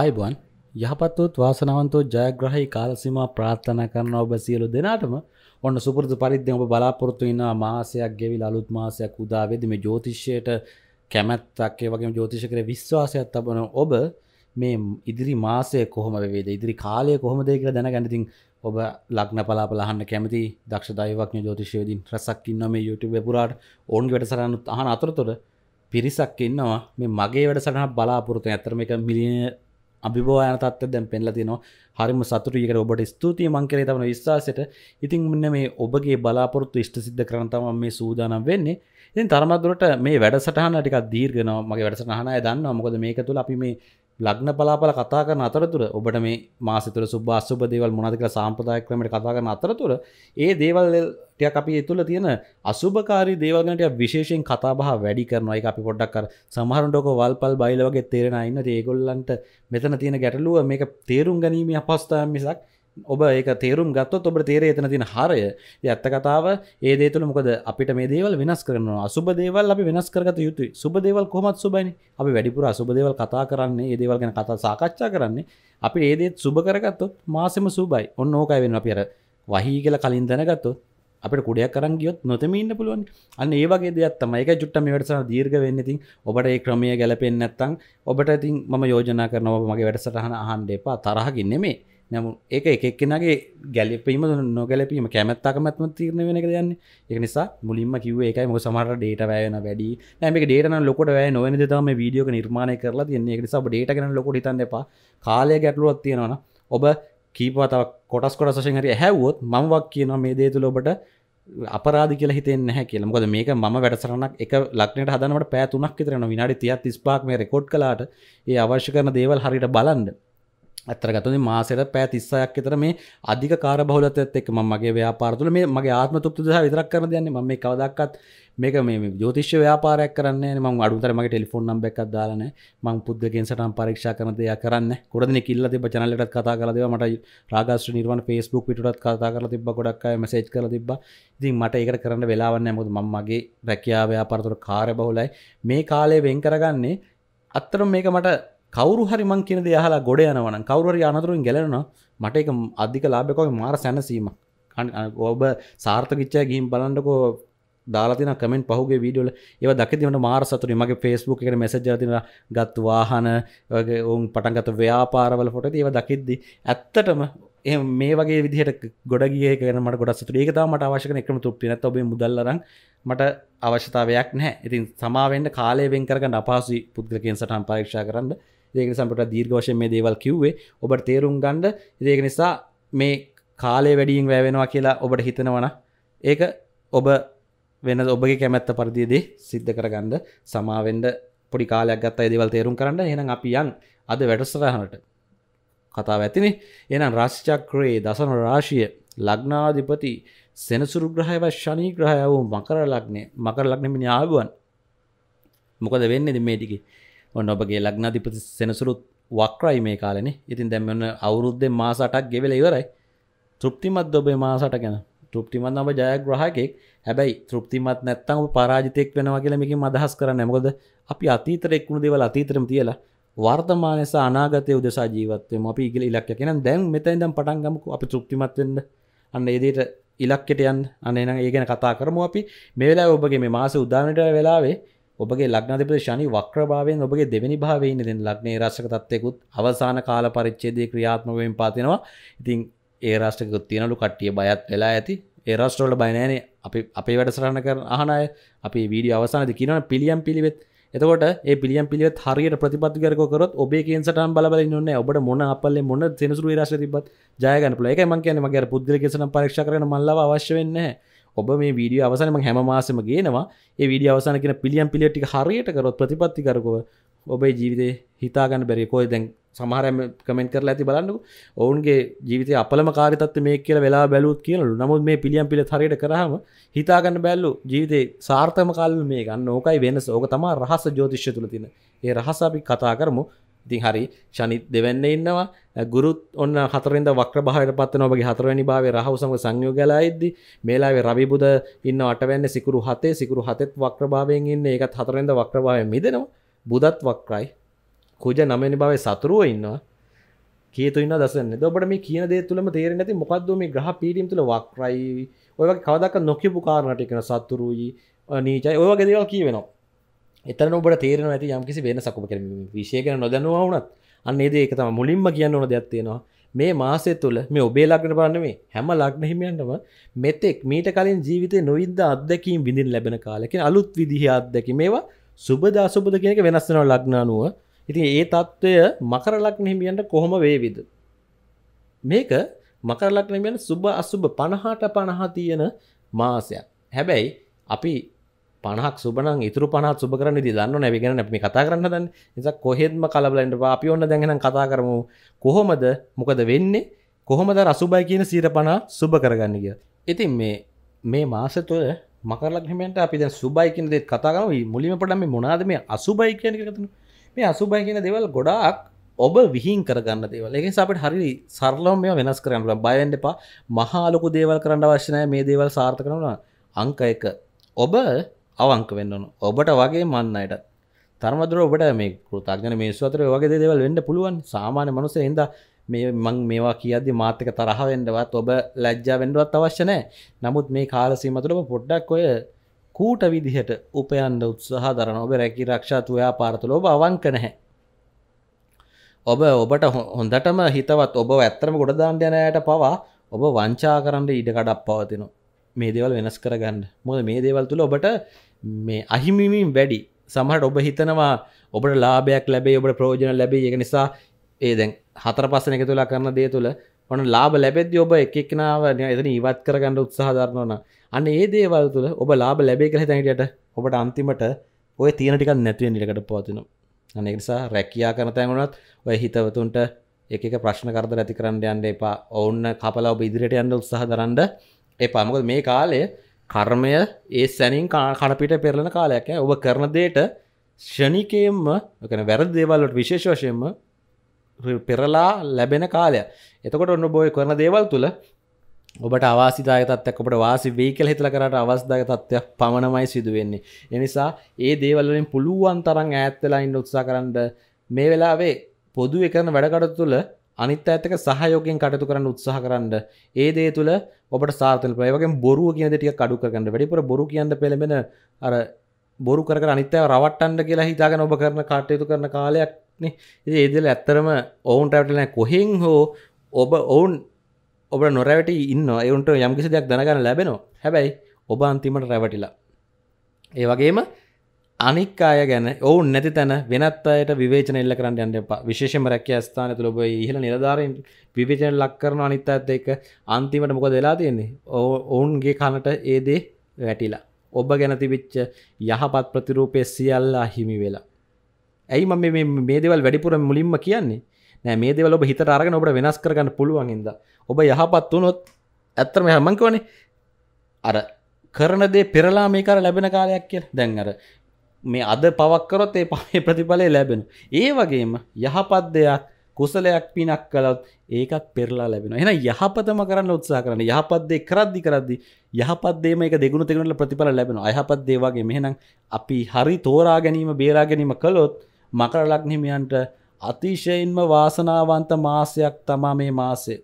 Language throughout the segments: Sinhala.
ආයිබන් යහපත්වත් වාසනවන්තෝ ජයග්‍රහහි කාලසිම ප්‍රාත්ථන කරන ඔබ සියලු දෙනාටම ඔන්න සුපුරදු පරිද්‍ය ඔබ බලාපොරත්තු ඉන්න මාසයක් ගෙවිල් අලුත් මාසයක් උදාවෙද මේ ජෝතිෂයට කැමැත්තක්ේ වගේ ජෝතිෂ කර විශ්වාසයක් තබන ඔබ මේ ඉදිරි මාසය කොහොම වේද ඉදිරි කාලය කොහොමද කියලා දැන ගැනතින් ඔබ ලක්න පලාපලහන්න කැමති දක්ෂ දයිවක්න ජෝතිෂයවදින් රසක් ඉන්න මේ YouTube පුරාට ඔවන් වැඩසරන්නුත් අහන අතරතොට පිරිසක් ඉන්නවා මේ මගේ වැඩසටහ බලාපොරත්තු ඇතරම එක මිලියන අභිබෝයන තත්ව දැම් පෙන්ල තිනවා හරිම සතුරට ඔබට ස්තුතියි මංකරේ තම විශවාසට ඉතින් මෙන්න මේ ඔබගේ බලාපොරත්තු ෂ්ට සිද්ධ කරනතම මේ සූදානම් වෙන්නේ ඉතින් තරමදුරට මේ වැඩසටහන ටිකක් දීර්ගෙනවා මගේ වැඩසටහනය දන්න මොකද මේක තුළ අපි මේ ලග්න පලාපල කතා කරන අතරතුර ඔබට මේ මාසිතර සුබ අසුබ දේවල් මොනවද කියලා සාම්ප්‍රදායික ක්‍රමයට කතා කරන අතරතුර ඒ දේවල් ටිකක් අපි ඒ තුළ තියෙන අසුභකාරී දේවල් ගැන ටිකක් විශේෂයෙන් කතා බහ වැඩි කරනවා ඒක අපි පොඩ්ඩක් අර සමහරවිට ඔක වල්පල් බයිල වගේ තේරෙන අය ඉන්න ඒගොල්ලන්ට මෙතන තියෙන ගැටලුව මේක තේරුම් ගැනීමේ අපහසුතාවය මිසක් ඔබ ඒක තේරුම් ගත්තොත් ඔබ තේරේ එතන තින හරය ඇත්ත කතාව ඒ දේතුළ මොකද අපිට මේ දේවල් වෙනස් කරනවා සුබ දේවල් අපි වෙනස් කරගත යුතුයි සුබ දේවල් කොමත් සුබයිනි අපි වැඩිපුර සුබ දේවල් කතා කරන්නේ ඒ දේවල් ගැන කතා සාකච්ඡා කරන්නේ අපි ඒදේත් සුබ කරගත්තොත් මාසෙම සුබයි ඔන්න ඕකයි වෙන අපි අර වහී කියල කලින් දැනගත්තොත් අපට කුඩයක් කරන් ගියොත් නොතම ඉන්න පුළුවන් අන්න ඒවගේ දෙයක්ත්තම එක චුට්ට වැඩසන දීර්ග වෙන්නඉතින් ඔබට ඒ ක්‍රමය ගැලපෙන්න්නත්තං ඔබට ඉතින් ම යෝජනා කරනව මගේ වැඩසටහන අහන්ඩ එපා තරහකින්නෙමේ නමු ඒක එකක්ෙනගේ ගැලපීම නොගැලපීම කැමත්තකමත්ම තිරණ වෙනක යන්න එක නිසා මුලින්ම කිව එකයි මො සමර ඩේට වැයන වැඩි නෑමක ඩේටන ලොකට වැය නොවන තම වීඩියෝක නිර්මාණය කරලා තියන්නේ එක නිසා ඩේට කන ලොකට හිතන් දෙපා කාලය ගැටලුවත් තියෙනවන ඔබ කීපතාවක් කොටස් කොට සශෙන් හරි හැවොත් මංවක් කියනවා මේ දේ තුළ ඔබට අපරාධ කියලා හිතෙන් හැ කියල මොද මේක ම වැඩසරනක් එක ලක්නට හදනට පෑතුනක් තරන විනාඩි තියත් ස්පාක් මේ රෙකෝඩ් කලාට ඒ අවශ්‍ය කරන දේවල් හරිට බලන්ඩ ඇතරගතුනි මාසෙට පෑ තිස්සයක් විතර මේ අධික කාර බහුලත්වයත් එක්ක මම මගේ ව්‍යාපාර තුළ මේ මගේ ආත්ම තෘප්ති දහා විතරක් කරන දයන්නේ මම මේ කවදාවත් මේක මේ ජ්‍යොතිෂ්‍ය ව්‍යාපාරයක් කරන්නේ මම අඩුතර මගේ ටෙලිෆෝන් නම්බර් එකක් දාලා නැහැ මම පුද්ගලයන් සටහන් පරීක්ෂා කරන දේයක් කරන්නේ කොරදිනේ කිල්ල තිබ්බ channel එකටත් කතා කරලා දේවා මට රාගාශ්‍රී නිර්වාණ Facebook පිටුටත් කතා කරලා තිබ්බා ගොඩක් අය මැසේජ් කරලා තිබ්බා ඉතින් මට ඒකට කරන්න වෙලාවක් නැහැ මොකද මම මගේ රැකියාව ව්‍යාපාර තුළ කාර්ය බහුලයි මේ කාලේ වෙන් කරගන්නේ අත්‍තරම මේක මට කවරු හරි මං කියන දයාහලා ගොඩ යනවන කවරරි අනතුරින් ගැලෙන මට එක අධික ලාභකව මාර සැනසීම ඔබ සාර්ථකිච්චා ගීම් බලන්ඩකෝ දාලතින කමෙන්ට පහුගේ වීඩියෝල ඒව දකිතිවට මාර සතුරි මගේ ෆෙස්බුක් එකට මෙසජාතින ගත් වාහන ඔවුන් පටන්ගත ව්‍යාපාරවල පොට ඒව දකිද්දි ඇත්තටම එ මේ වගේ විදිහට ගොඩගේ කනට ගොඩ සතුර ඒක මට අවශ්‍යක එකම තුප්ති නැත ඔබේ මුදල්ලරන් මට අවශ්‍යතාවයක් නැහැ ඉතින් සමාවෙන්ට කාලය වෙන් කරගන්න අපාසි පුද්ගලකෙන් සටන් පරීක්ෂා කරන්න ඒක සම්පට දීර්ඝෝෂය මේ දේවල් කිව්වේ ඔබට තේරුම් ගණ්ඩ ඒක නිසා මේ කාලේ වැඩීන් වැෑවෙනවා කියලා ඔබට හිතනවන ඒක ඔබ වෙන ඔබගේ කැමැත්ත පරිදිදේ සිද්ධ කරගන්න සමාවෙන්ඩ පොඩි කාලයක් ගත්ත අයිදවල් තේරුම් කරන්න එනම් අපි යන් අද වැඩසරහනට කතා ඇතිනේ එනම් රශ්චක්‍රයේ දසන රාශිය ලග්නාධිපති සෙනසුරු ග්‍රහයව ශනී ග්‍රහය වූ මකර ලක්නේ මකර ලක්නෙමිනි ආගුවන් මොකද වෙන්නද මේටිකි ඔන්න ඔබගේ ලක්නාධිපති සෙනසුරුත් වක්රයි මේ කාලනේ ඉතින් දැම්මන්න අවුරුද්ධෙන් මාසටක් ගෙවෙල ඉවරයි තෘප්තිමත් ඔබේ මාසට ගැන තෘප්තිමත් අප ජයග්‍රහකෙක් හැබැයි තෘප්තිමත් නැත්තං පරාජතෙක් වෙනවා කියලමකින් මදහස් කර නැමකොද අපි අතීතරෙක්ුණු දෙවල අතීතරම් තියලා වර්තමානස අනාගතය උදෙසා ජීවත්වම අපි ඉගල ඉලක්ක කියෙන දැන් මෙතයිදම් පටන්ගමකු අපි තෘප්තිමත්වෙන්ද අන්න එදට ඉලක්කෙටයන් අනන ඒගැන කතා කරම අපි මේලා ඔබගේ මේ මාස උදානට වෙලාවේ ඔබගේ ලග්නාධිපති ශනි වක්‍රභාවයෙන් ඔබගේ දෙවෙනි භාවයේ ඉන්න දැන් ලග්නේ රාශික තත්ත්වයකුත් අවසාන කාල පරිච්ඡේදයේ ක්‍රියාත්මක වෙමින් පාතිනවා. ඉතින් ඒ රාශිකකුත් තියනලු කට්ටිය බයත් වෙලා ඇති. ඒ රාශිවල බය නැහැනේ. අපි අපේ වැඩසටහන කරන අහන අය අපි වීඩියෝ අවසානයේදී කියනවනේ පිළියම් පිළිවෙත්. එතකොට ඒ පිළියම් පිළිවෙත් හරියට ප්‍රතිපත්තිකරකව කරොත් ඔබේ කේන් සටහන් බල බල ඉන්න ඕනේ. ඔබට මොන අපල්ලේ මොන සෙනසුරු ඒ රාශිය තිබ්බත් ජය ගන්න පුළුවන්. ඒකයි මම කියන්නේ මගේ අර පුද්ගලික සටහන් පරීක්ෂා කරගෙන මල්ලාව අවශ්‍ය වෙන්නේ නැහැ. ඔබ මේ වීඩිය අවසනම හැම මාසම ගේනවා ඒ විඩිය අවසන කියෙන පිළියම් පිලිටි හරියට කරොත් ප්‍රතිපත්ති කරකව ඔබේ ජීවිතය හිතාගන්න බැරිකෝය දැන් සමහරම කමෙන්ට කරල ඇති බලන්නු ඔවුන්ගේ ජීවිත අපල කාරිතත් මේ කියල වෙලා බැලුත් කියලු නමුත් මේ පිළියම් පිළ හරියට කරහම හිතාගන්න බැල්ලු ජීවිතේ සාර්ථම කල් මේ ගන්න ඕකයි වෙනස ඕක තමා රහස ජෝතිශ්‍ය තුළ තින ඒ රහස අපි කතා කරමු ඉතින් හරි ශනිත් දෙවැන්න ඉන්නවා ගුරුත් ඔන්න හතරෙන්ද වක්‍ර භාවයට පත්වන ඔබගේ හතරවැනි භාවයේ රාහු සමග සංයෝගයලා ඉද්දි මේලාවේ රවි බුද ඉන්න අටවැන්න සිකුරු හතේ සිකුරු හතෙත් වක්‍ර භාවයෙන් ඉන්නේ ඒකත් හතරෙන්ද වක්‍ර භාවයෙන් මිදෙනවා බුදත් වක්‍රයි කුජ නවවෙනි භාවයේ සතුරුව ඉන්නවා කේතු ඉන්න දසන්නේ ඔබට මේ කියන දේ තුලම තේරෙන්නේ නැති මොකද්ද මේ ග්‍රහ පීඩීම් තුල වක්‍රයි ඔය වගේ කවදාක නොකියපු කාරණා ටිකන සතුරුයි නීචයි ඔය වගේ දේවල් කියවෙනවා එතන ඔබට තේරෙන ඇති යම්කිසි වෙන සකුම කරම විශෂයගෙන නොදැනවා වුනත් අන්නේ ඒක තම මුලින්ම කියන්න ඕන දෙයක් තියෙනවා මේ මාසය තුළ මේ ඔබේ ලක්න පාන්නේ හැම ලක්න හිමියන්ටම මෙතෙක් මීට කලින් ජීවිතය නොවිද අදැකීම් විඳින් ලැබෙන කාලකින් අලුත් විදිහ අත්දැකි මේවා සුබද අසුබද කියනක වෙනස්සෙනව ලක්නානුව ඉතින් ඒ තත්ත්වය මකර ලක්න හිමියන්ට කොහොම වේවිද මේක මකර ලක්න හිමියන් සුබ අසුබ පණහාට පණහා තියෙන මාසයක් හැබැයි අපි පනහක් සුබන ඉතුර පනත් සුබ කරන දන්න නැවිගෙන නැි කතා කරන්න දන්න නිසා කොහෙත්ම කලබලන්ට අපි ඔන්න දැඟෙන කතා කරමු කොහොමද මොකද වෙන්නේ කොහොමද රසුබයි කියන සීර පනා සුබ කරගන්න කිය ඉතින් මේ මේ මාසතුව මකරලක්මට අපි සුබයි කියන දෙත් කතාගම මුලිම පටම මොනාද මේ අසුබයි කියන කතන මේ අසුබයි කියන දෙවල් ගොඩාක් ඔබ විහින් කරගන්න දේවල් එක අපට හරි සරලම මේ වෙනස් කරන්න බයවෙන්ඩ එපා මහාලොකු දේවල් කරන්න වශ්‍යනය මේ දේවල් සාර්ථ කරන අංක එක ඔබ අවංක වෙන්නවන ඔබට වගේ මන්න අයට තරමදුර ඔබට මේ කෘතක්ගන මේ සුවතර වගේ දෙවල් වෙන්න පුළුවන් සාමාන්‍ය මනුස හිද මේ මං මේවා කියද මාතක තරහවෙන්ඩවත් ඔබ ලැජ්ජා වෙන්ඩුවත් අවශ්‍යනෑ නමුත් මේ කාලසීමතුරම පොඩ්ඩක් ඔය කූට විදිහට උපයන්ඩ උත්සහ දරන ඔබ රැකි රක්ෂාතුවයා පාරතුල ඔබ අවංක නැහැ ඔබ ඔබට හොඳටම හිතවත් ඔබ ඇත්තරම ගොඩදාන්ඩයනයට පවා ඔබ වංචා කරන්න ඉඩකඩක් පවතිනවා මේ දෙවල් වෙනස් කරගන්න මොද මේ දේවල් තුළ ඔබට මේ අහිමිමින් වැඩි සමහට ඔබ හිතනවා ඔබට ලාභයක් ලැබේ ඔබට ප්‍රෝජන ලැබේ එක නිසා ඒ දැන් හතර පස්සන එක තුලා කරන දේ තුළ ඔන ලාබ ලැබෙද ඔබ එකක්නාව එතන ඉවත් කරගන්න උත්සාහධරනවන අන්න ඒ දේවල් තුළ ඔබ ලාබ ලැබේ කළ තැනිට ඔබට අන්තිමට ඔය තියෙනටිකක් නැතිවෙන් නිලකට පවතින අනෙක්සා රැකයා කරන තැන්ගුණත් ඔය හිතවතුන්ට එක ප්‍රශ්න කරද ඇති කරන්න යන්න එපා ඔවුන්න කපලා ඔබ ඉදිරියට යන්න උත්සාහ දරන්ඩ එපා මොකද මේ කාලය කර්මය ඒ සැනින් කණපිට පෙරලන කාලයක් ඔබ කරන දේට ෂණිකයෙන්ම කන වැර දේවල්ලට විශේෂ වශයෙන්ම පෙරලා ලැබෙන කාලය එතකොට ඔන්න බොය කරන දේවල් තුළ ඔබට අවාසිදාය තත්යක් ඔබට වාසි වී කල හිතල කරට අවස්දාය තත්ත්වයක් පමණමයි සිදුවෙන්නේ එනිසා ඒ දේවල්ලින් පුළුවන් තරන් ඇත්තලා ඉන්න උත්සා කරන්න මේ වෙලාවේ පොදු එකන වැඩකට තුළ අනිත් ඇත්තක සහයෝගෙන් කටතු කරන්න උත්සාහ කරන්න ඒ දේ තුළ ඔබට සාර්ථන ප්‍රයවගේ බොරුව කියන ටික කඩු කරන්න වැඩිපුර බොරු කියන්න පෙළඹෙන අර බොරු කර අනිත්‍යව රවට්ටන්න කියලා හිතාගෙන ඔබ කරන කටයුතු කරන කාලයක් ඒදල ඇත්තරම ඔවුන් රැටලන කොහෙන් හෝ ඔබ ඔවුන් ඔබ නොරැවට ඉන්න එවුන්ට යම්කිසි දෙයක් දැනගන්න ලැබෙනවා හැබැයි ඔබ අන්තිමට රැවටිලා ඒවගේම අනික් අය ගැන ඔවු නැති තැන වෙනත් අයට විවේචන එල්ල කරන්න යන්න එපා විශේෂම රැක්ක ස්ථාන තුළ ඔබ ඉහළ නිලධාරයෙන් විවේචන ලක් කරන අනිත් අත් එක අන්තිමට මොකද වෙලා තියෙන්නේ ඔවුන්ගේ කනට ඒදේ වැටිලා ඔබ ගැන තිබිච්ච යහපත් ප්‍රතිරූපය සියල්ලා හිමි වෙලා. ඇයි ම මේ දෙවල් වැඩිපුර මුලින්ම කියන්නේ නෑ මේ දෙවල ඔබ හිතට අරගෙන ඔබට වෙනස් කරගන්න පුළුවන්ඉද ඔබ යහපත් වනොත් ඇත්තරම හැමංකවනේ අර කරන දේ පෙරලා මේ කර ලැබෙන කාලයක් කිය දැන් අර මේ අද පවක්කරොත් ඒ පහේ ප්‍රතිඵලය ලැබෙන ඒ වගේම යහපත් දෙයක් කුසලයක් පිනක් කලත් ඒකත් පෙරලා ලැබෙන එන යහපතම කරන්න උත්සා කරන යහපත්දේ කරද්දි කරද්දි යහපත්දේම එක දෙගුණ තෙගුණට ප්‍රතිඵල ලැබෙන අයහපත්දේවාගේ මෙහෙනම් අපි හරි තෝරා ගැනීම බේරා ගැනීම කළොත් මකර ලක්නිමියන්ට අතිශයින්ම වාසනාවන්ත මාසයක් තමා මේ මාසය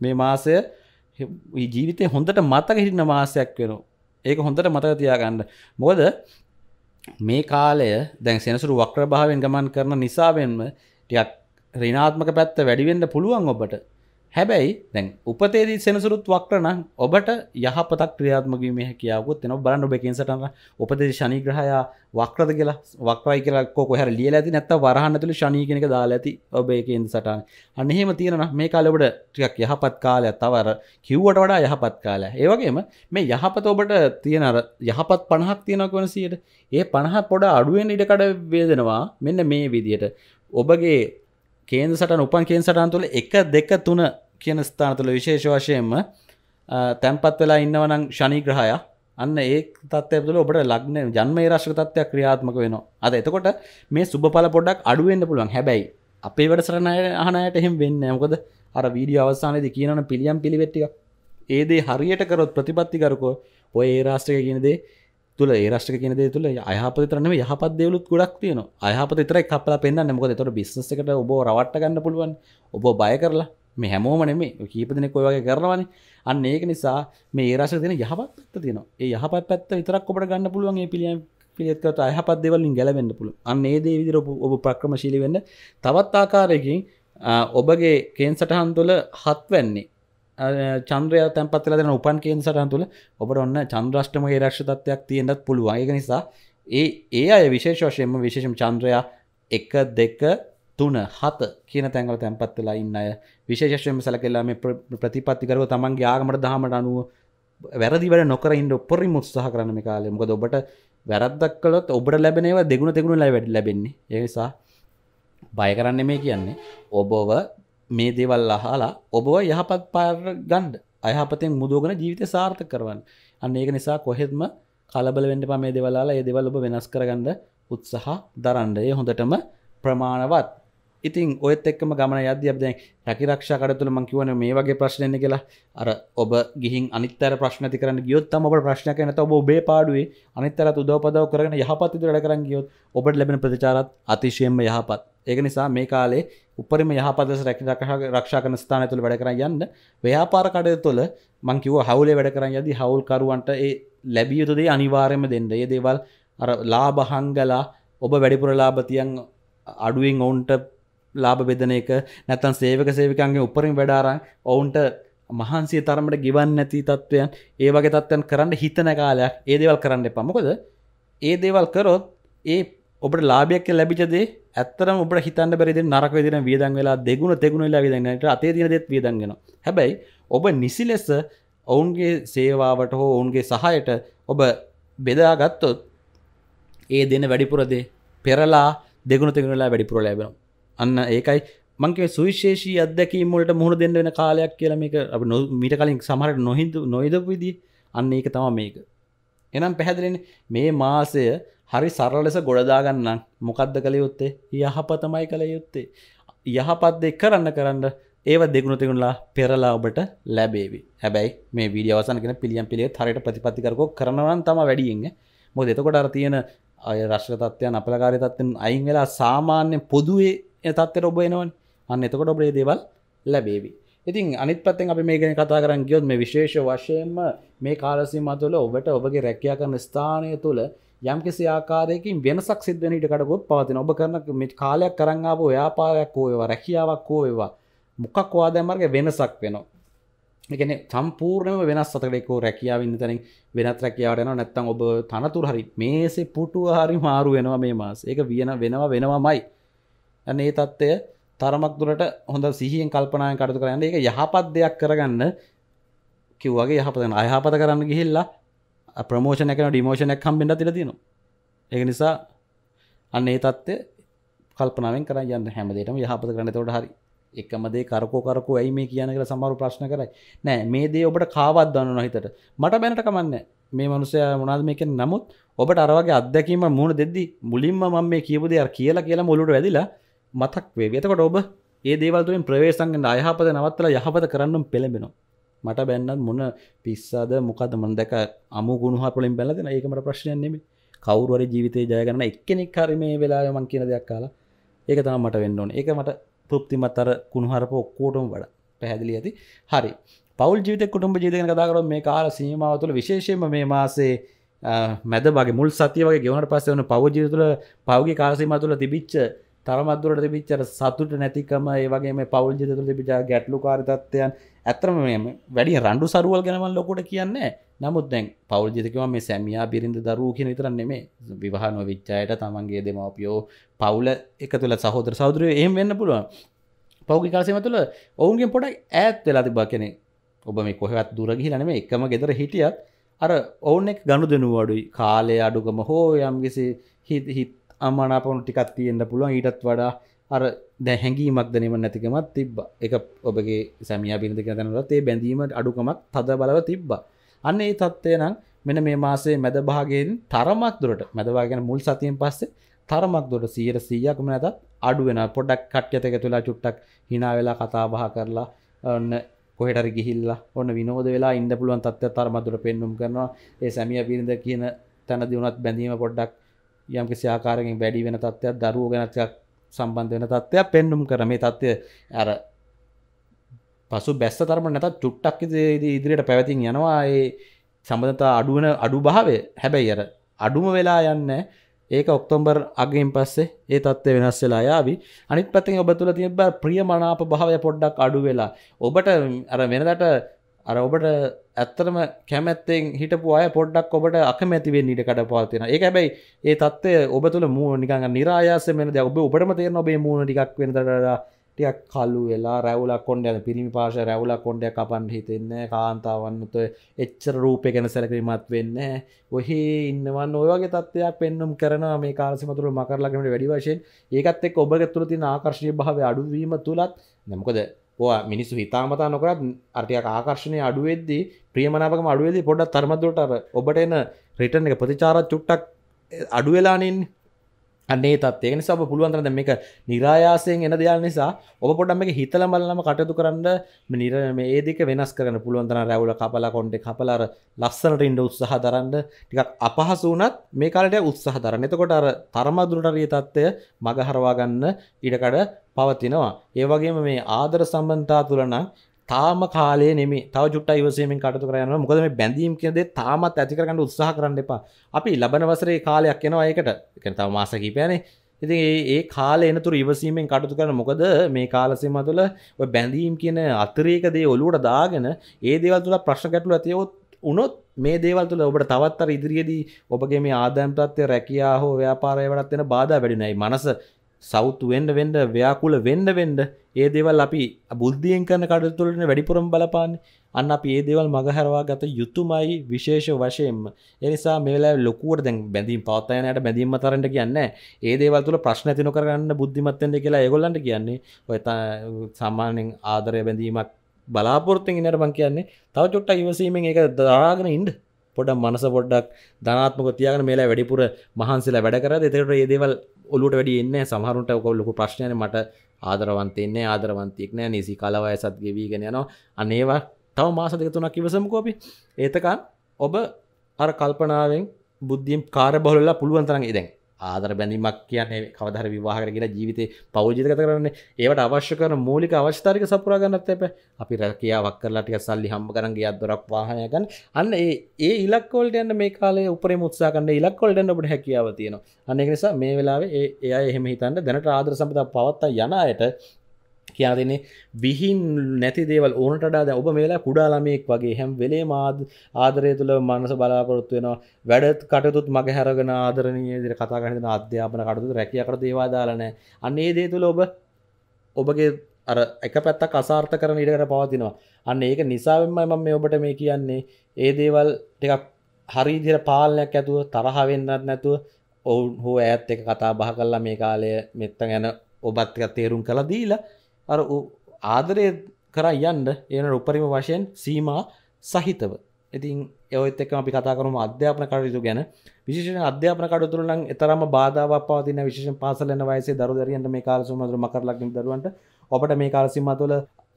මේ මාසය ජීවිතය හොඳට මතක හිටින මාසයක් වෙන ඒක හොඳට මතක තියාගන්න මොකද මේ කාලය දැන් සෙනසුරු වක්‍රභාවෙන් ගමන් කරන නිසාවෙන්ම ටියක් රිනාත්මක පැත්ත වැඩිවෙන්න පුළුවන් ඔබට හැබැයි දැන් උපතේදී සෙනසුරුත් වක්ටන ඔබට යහපතක් ක්‍රියාත්මගීම හැකියාවකුත් එන බලන්න ඔබකෙන්සටන උපදේ ශනිග්‍රහයා වක්්‍රද කියලා වක්වයි කියලක්කෝ කොහර ලිය ඇති නැත්ත වරහන්න තුළ ශනීගෙනක දාලා ඇති ඔබේකෙන් සටන අන්නහෙම තියෙන මේ කාලබට ටියක් යහපත් කාලය තවර කිව්වට වඩා යහපත් කාලය ඒවගේම මේ යහපත ඔබට තියෙන යහපත් පණහක් තියෙනකොන සියට ඒ පණහ පොඩ අඩුවෙන් ඉඩකඩ වේදෙනවා මෙන්න මේ විදියට ඔබගේ කේන්සට උපන් කේන්සටන් තුළ එක දෙක තුන කියන ස්ථානතුළ විශේෂ වශයෙන්ම තැන්පත් වෙලා ඉන්නවනම් ශනී ග්‍රහය අන්න ඒ තත්වයතුල ඔබට ලක්න ජන්මේ රශ්ක තත්වයක් ක්‍රියාත්මක වෙනවා අද එතකොට මේ සුබපල පොඩක් අඩුවෙන්න්න පුළුවන් හැබැයි අපේ වැඩසරණය අහනයට එහෙම වෙන්න මොකද අර වීඩිය අවස්සානයද කියනන පිළියම් පිළිවෙට්ටික ඒදේ හරියට කරොත් ප්‍රතිපත්තිකරකෝ ඔය ඒ රාෂ්ටක කියනදේ තුළ ඒරශ්ක කියනද තුළ යහපතරනම යහපත් දෙවලුත් ගොඩක් තියන අයහපතර කපල පෙන්න්න මොකද තොට බිස්සකට ඔබ රවට්ට ගන්න පුළුවන් ඔබ බය කරලා මේ හැමෝමන මේ කීපදනෙක් ඔයගේ කරනවන අන්න ඒක නිසා මේ ඒරශ දෙන යහපත් පත්ත තියන ඒ යහපත් පැත්ත විතරක් ඔබට ගන්න පුළුවන්ගේ පිළියම් පිළිත්කත අයහපත් දෙවලින් ගැලවෙන්න පුළුව අන්න ඒ දේවිදිර ඔබ ප්‍රක්‍රමශීලි වෙන්න තවත් ආකාරයකින් ඔබගේ කේන් සටහන් තුළ හත්වැන්නේ චන්ද්‍රය තැන්පත්ල දෙන උපන් කේන් සටහන් තුළ ඔබට ඔන්න චන්ද්‍රෂ්ටමගේ රක්ෂ තත්වයක් තියෙන්ටත් පුළුවන් ඒ නිසා ඒ ඒ අය විශේෂ වශයෙන්ම විශේෂම් චන්ද්‍රයා එක දෙක තුන හත කියන තැන්වල තැන්පත් වෙලා ඉන්න අය විශේෂයෙන්ම සැලකෙල්ලා මේ ප්‍රතිපත්තිකරව තමන්ගේ ආගමට දහමට අනුව වැරදි වැඩ නොකර ඉන්න උපරිම උත්සාහ කරන මේ කාලේ මොකද ඔබට වැරද්දක් කළොත් ඔබට ලැබෙන ඒවා දෙගුණ දෙගුණ ලැබෙඩ ලැබෙන්නේ ඒ නිසා බය කරන්න මේ කියන්නේ ඔබව මේ දේවල් අහලා ඔබව යහපත් පාර ගණ්ඩ අයහපතෙන් මුදුවගෙන ජීවිත සාර්ථක කරවන්න අන්න ඒක නිසා කොහෙත්ම කලබල වෙන්න පා මේ දෙවලාලා ඒ දෙවල් ඔබ වෙනස් කරගන්න උත්සාහ දරන්න ඒ හොඳටම ප්‍රමාණවත් ඉතින් ඔයත් එක්කම ගමන යද අප දැන් රැකිරක්ෂා කරතුළ මංකිවන මේ වගේ ප්‍රශ්නයන කියලා අර ඔබ ගිහි අනිතර ප්‍රශ්නති කරන්න ගියොත් ම ප්‍රශ්නක නත ඔබ බේ පාඩුවේ අනිතර උදවපදව කරන යහපත්ති වැඩ කරන්න ගියොත් ඔබට ලැබෙන ප්‍රතිචාරත් අතිශයෙන්ම යහපත් ඒක නිසා මේ කාලේ උපරිම යහපදස රැකි රක්ෂා කන ස්ථාන තුළ වැඩ කර යන්න ව්‍යාපාර කඩය තුළ මංකිව හවුලේ වැඩ කරන්න යදි හවුල්කරුවන්ට ඒ ලැබියයුතුදේ අනිවාර්යම දෙන්න ඒ දේවල් ලාබහංගලා ඔබ වැඩිපුර ලාබතියන් අඩුවෙන් ඔවුන්ට ලාබ බෙදන එක නැතන් සේවක සේවිකන්ගේ උපරින් වැඩාරං ඔවුන්ට මහන්සේ තරමට ගිවන් නැති තත්ත්වයන් ඒවගේ තත්වයන් කරන්න හිතන කාලයක් ඒදේවල් කරන්න පමකොද ඒ දේවල් කරොත් ඒ ඔබට ලාභයක් ලැබිචදේ ඇත්තරම ඔබට හිතන්න බැරිද නරක විදිහට වියදම් වෙලා දෙගුණ තෙගුණ වෙලා වියදම් වෙනට අතේ දින දෙත් වියදම් වෙනවා. හැබැයි ඔබ නිසි ලෙස ඔවුන්ගේ සේවාවට හෝ ඔවුන්ගේ සහායට ඔබ බෙදා ගත්තොත් ඒ දෙන වැඩිපුර දේ පෙරලා දෙගුණ තෙගුණ වෙලා වැඩිපුර ලැබෙනවා. අන්න ඒකයි මංකේ සුවිශේෂී අදැකීම් වලට මුහුණ දෙන්න වෙන කාලයක් කියලා මේක අපි මීට කලින් සමහරට නොහින්දු නොහිදපු විදිහ අන්න ඒක තමයි මේක. එහෙනම් පැහැදිලිනේ මේ මාසය හරි සරල ලෙස ගොඩදා ගන්න මොකද්ද කළ යුත්තේ? යහපතමයි කළ යුත්තේ. යහපත් දෙයක් කරන්න කරන්න ඒව දෙගුණ තිගුණලා පෙරලා ඔබට ලැබේවි. හැබැයි මේ වීඩියෝ අවසන් කරන පිළියම් පිළියෙත් හරියට ප්‍රතිපත්ති කරකෝ කරනවා නම් තමයි වැඩියෙන් ඈ. මොකද එතකොට අර තියෙන අය රශ්ක තත්ත්වයන් අපලකාරී තත්ත්වෙන් අයින් වෙලා සාමාන්‍ය පොදුවේ තත්ත ඔබ එනවන් අන්න එතකොට ඔබේ දේවල් ලැබේවි ඉතින් අනිත් පත්තෙන් අපි මේ ගැන කතා කරන්න ගියොත් මේ විශේෂ වශයෙන්ම මේ කාලසීම තුළ ඔබට ඔබගේ රැකියා කරන ස්ථානය තුළ යම් කිසි ආකාරයකින් වෙනසක් සිද්ධ වෙන ඉඩකඩකුත් පවතින ඔබ කරන කාලයක් කරන් ආපු ව්‍යාපාරයක් හෝ වේවා රැකියාවක් හෝ වේවා මොකක් වාදයන්මර්ගේ වෙනසක් වෙනවා එකන සම්පූර්ණයම වෙනස් සතකෙකෝ රැකියාව ඉන්න තැනින් වෙනත් රැකියාවට යන නැත්තම් ඔබ තනතුර හරි මේසේ පුටුව හරි මාරු වෙනවා මේ මාස ඒක වියන වෙනවා වෙනවාමයි ඒ තත්ත්වය තරමක් දුරට හොඳ සිහියෙන් කල්පනාය කටතු කරන්න එක යහපත් දෙයක් කරගන්න කිව්වගේ යහපතන අයහපත කරන්න ගිහිල්ලා ප්‍රමෝෂණ එකන ඩිමෝෂණයක් කම්බෙන්ට තිර තිනවා ඒක නිසා අන්න ඒ තත්ත්වය කල්පනාවෙන් කර යන්න හැමදේටම යහපත කරන්න තොට හරි එකමදේ කරකෝ කරකු ඇයි මේ කියන කියලා සමහරු ප්‍රශ්න කරයි නෑ මේ දේ ඔබට කාවත් දන්නන හිතට මට බැනට කමන්න මේ මනුසය මොනාද මේක නමුත් ඔබට අරවගේ අත්දැකීම මුණ දෙද්දි මුලින්ම මම මේ කියපු දෙයක් කියලා කියලා මුලුට වැදිලා මතක් වේ එතකොට ඔබ ඒ දේවල්තුරින් ප්‍රවේශන්ගෙන් අයහපත නවත්තල යහපත කරන්නම් පෙළඹෙනවා මට බැන්නත් මොන පිස්සාද මොකද මන් දැක අමු ගුණහපලින් බැලදෙන ඒකමට ප්‍රශ්නයන් නෙමි කවුරුවර ජීවිතය ජයගන්න එක්කෙනෙක් කරමේ වෙලාමන් කියන දෙයක් කාලා ඒක තම මට වෙන්න ඕන ඒක මට පෘප්තිමත් අර කුණුහරප ඔක්කෝටම වඩ පැහැදිලි ඇති හරි පවල් ජීවිත කුටුම්ඹ ජීතන කතාකර මේ කාල සීමාව තුළ විශේෂයම මේ මාසේ මැද බගේ මුල් සතිය වගේ ගෙවනට පස්ස වන පවජීතුල පවගේ කාලසීම තුළ තිබිච්ච තරමත්දුරට තිබිච්චර සතුට නැතිකම ඒවගේ මේ පවල් ජිතතුර තිබිචා ගැටලු කාරිතත්වයන් ඇතරම මෙම වැඩි රණ්ඩු සරුවල් ගැනමල් ලොකොට කියන්නේ නමුත් දැන් පවල් ජිතකව මේ සැමියා බිරිඳ දරූ කිය නිතරන්නේ මේ විවාහනො විච්චායට තමන්ගේ දෙමවපියෝ පවුල එක තුළ සහෝදර සෞදරය එහම වෙන්න පුළුවන් පෞගි කාසම තුළ ඔවුන්ගේ පොඩක් ඇත් වෙලා තිබා කෙනෙ ඔබ මේ කොහෙවත් දුරගහිලනම එකම ගෙදර හිටියත් අර ඔවුන් එක් ගණු දෙනුවඩුයි කාලය අඩුගම හෝ යම්ගෙසි හිත් අම්මානාපනු ටිකත් තියෙන්ට පුළුවන් ඊටත් වඩා අර දැහැඟීමක් දනීම නැතිකමත් තිබ්බ එක ඔබගේ සැමිය බිඳක තැනලත් ඒ බැඳීමට අඩුකමක් තද බලව තිබ්බ අන්න ඒ තත්ත්වය නම් මෙන මේ මාසේ මැදභාගෙන් තරමක් දුරට මැදවාගෙන මුල් සතියෙන් පස්සේ තරමක් දුරට සීර සීයක්ම නැතත් අඩුවෙන පොඩක් කට්්‍යතක තුලා චුට්ටක් හිනාවෙලා කතාබහ කරලා ඔන්න කොහෙටර ගිහිල්ලා ඔන්න විනෝද වෙලා ඉන්ඩ පුළුවන් තත්ව තරමදුර පෙන්නුම් කරනවා ඒ සැමිය බිරිඳ කියන තැනදිවුණත් බැඳීම පොඩ්ඩක් යම් කිසි ආකාරකින් වැඩි වෙන තත්ත්වයක් දරුවෝ ගැනත්යක් සම්බන්ධ වෙන තත්ත්වයක් පෙන්නුම් කර මේ තත්ත්වය ඇර පසු බැස්ස තරම නැතත් චුට්ටක් ඉදිරියට පැවතින් යනවා ඒ සබඳතා අඩුවන අඩු භාවය හැබැයි අර අඩුම වෙලා යන්න ඒක ඔක්තොම්බර් අගෙන් පස්සේ ඒ තත්ත්වය වෙනස් වෙලා යාවි අනිත් පැත්තෙන් ඔබ තුළ තිබ ප්‍රිය මනාප භාවය පොඩ්ඩක් අඩු වෙලා ඔබට අර වෙනදට අර ඔබට ඇත්තටම කැමැත්තෙන් හිටපු අය පොඩ්ඩක් ඔබට අකමැතිවෙන් ඊට කඩපාතින ඒ හැබැයි ඒ තත්වය ඔබ තුළ මූුව නිකන් නිරායාස වෙන ද ඔබ ඔබටම තේරන ඔබේ මූුණ ටිකක් වෙනතරලා ටියක් කල්ලු වෙලා රැවුලක් කොන්ඩ යන පිරිමි පාශ රැවුලක් කොන්ඩ කපන් හිතෙන්න කාන්තාවන්නත එච්චර රූපය ගැන සැලකිරීමත් වෙන්න ඔහි ඉන්නවන් ඔයගේ තත්වයක් පෙන්නුම් කරන මේ කාරසිමතුර මකරලගට වැඩි වශයෙන් ඒකත් එක් ඔබග තුළ තින ආකර්ශය භාව අඩුවීම තුළත් නැමකොද ඕ මිනිස්සු හිතාමතා නොකරත් අර්ටයක් ආකර්ශණය අඩුවෙද්දී ප්‍රියමනාපක අඩුවේදී පොඩත් තර්මදොට ඔබට එන රිටන් එක ප්‍රතිචාරත් චුට්ටක් අඩුවෙලානින් අන්නේ තත්ේ නිසා පුළුවන්තරද මේක නිරායාසයෙන් එන දෙයක් නිසා ඔබ පොඩම් මේ හිතල මල්ලම කටයුතු කරන්න නිර මේදක වෙනස් කරන පුළුවන්තර රැවුල කපලා කොන්ඩ කපලාර ලස්සනට ඉන්ඩ උත්සහ දරන්න ටිකක් අපහසුනත් මේ කාලට උත්සහ දරන්න එතකොට අර තර්මදුරටරිය තත්ත්වය මගහරවාගන්න ඉඩකඩ පවතිනවා ඒවගේම මේ ආදර සම්බන්තා තුළනම් තාම කාලේ නෙමේ තව චුට්ට ඉවසීමෙන් කටයුතු කරනවා මොකද මේ බැඳීම් කියන දේ තාමත් ඇති කරගන්න උත්සාහ කරන්න එපා අපි ලබන වසරේ කාලයක් එනවා ඒකට ඒ කියන්නේ තව මාස කිහිපයනේ ඉතින් ඒ ඒ කාලේ එනතුරු ඉවසීමෙන් කටයුතු කරන මොකද මේ කාල සීමා තුළ ඔය බැඳීම් කියන අතිරේක දේ ඔලුවට දාගෙන ඒ දේවල් තුළ ප්‍රශ්න ගැටලු ඇති වුණොත් මේ දේවල් තුළ ඔබට තවත් අර ඉදිරියේදී ඔබගේ මේ ආදායම් තත්ත්වය රැකියා හෝ ව්‍යාපාරය වලත් වෙන බාධා වැඩි නයි මනස සෞත් වෙන්ඩ වෙන්ඩ ව්‍යාකුල වෙන්න වෙන්ඩ ඒ දෙවල් අපි බුද්ධියෙන් කරන කඩතුලන වැඩිපුරම් බලපාන්න අන්න අප ඒ දෙවල් මගහරවා ගත යුතුමයි විශේෂ වශයෙන්ම එනිසා මේලා ලොකුවට දැන් බැඳීම් පවත්තයනයට බැඳීම තරට කියන්න ඒ දේවල්තුල ප්‍රශ්න තින කරන්න බුද්ධිමත්තෙන්ද කියලා ඒගොල්ලන්ට කියන්නේ ඔයත සාමාන්‍යෙන් ආදරය බැඳීමක් බලාපොරත්තෙන් ඉනට බං කියන්නේ තව චොට්ට ඉවසීමෙන් එක දාගෙන ඉන්ඩ පොඩ මනස පොඩ්ඩක් ධනාත්මක තියගෙන මේලා වැඩිපුර මහන්සලා වැඩ කරද එතකට ඒදේවල් ඔලුට වැඩ එන්න සහරුට ඔකොල්ලොක ප්‍රශ්නය මට ආදරවන්තයන්නේ ආදරවන්තයෙක් නෑ නිසි කලවය සත් ගෙවීගෙන යනවා අනේවා තව මාසක තුනක් කිවසම කෝපි ඒතකන් ඔබ අර කල්පනාවෙන් බුද්ධියම් කාර බොලලා පුළුවන්තරන් ඉදැන් ආදර බැඳීමක් කියන්නේ කවදර විවාහර කියලා ජීවිත පෞජිතක කරන්න ඒවට අවශ්‍ය කර මූලික අවශ්ථාරික සපුරාගන්නත් එප අපි රැකියාවක් කරලාටික සල්ලි හම්බ කරන් ගියත් දොරක් වාහනයගන්න අන්න ඒ ඒ ඉලක්කොල්ට යන්න මේ කාලේ උපරේ මුත්සාකන්න ඉලක්කොල්ටන්න ඔබට හැකියාව තියෙනවා අන්න නිසා මේ වෙලාවේ ඒ එය එහෙම හිතන්න දැනට ආදර සම්පත පවත්තා යනයට කියයාදන්නේ විහින් නැති දේවල් ඕනටඩා ද ඔබ මේලා කුඩාලමයෙක් වගේ හැම් වෙලේ මාද ආදරය තුළ මනස බලාපොරොත්තු වෙනවා වැඩත් කටතුත් මග හැරගෙන ආදරනය දිර කතාගන්න අධ්‍යාපන කටතු රැකියකට දේවාදාලනෑ අන්නේ දේ තුළ ඔබ ඔබගේ අර එක පැත්තක් අසාර්ථ කරන ඉඩකට පවතිනවා අන්න ඒක නිසාවෙන්ම මම මේ ඔබට මේ කියන්නේ ඒ දේවල් ටිකක් හරිදිර පාලනයක් ඇතුව තරහවෙන්නත් නැතුව ඔවුන් හෝ ඇත් එක කතා බහ කල්ලා මේ කාලය මෙත්තන් ගැන ඔබත් එක තේරුම් කළ දීලා අර ආදරය කර යන්න එන උපරිම වශයෙන් සීම සහිතව ඉතින් එත් එක් අපි කතාකරම අධ්‍යාපන කටයුතු ගැන විශේෂ අධ්‍යාපන කටතුරලන් එතරම බාධාවක් පවතින විශේෂ පාසලන වයසේ දරුදරයන්ට මේ කාලසුමදර මකරලක්ින් දරුවන්ට ඔබට මේ කාලසිම තුළ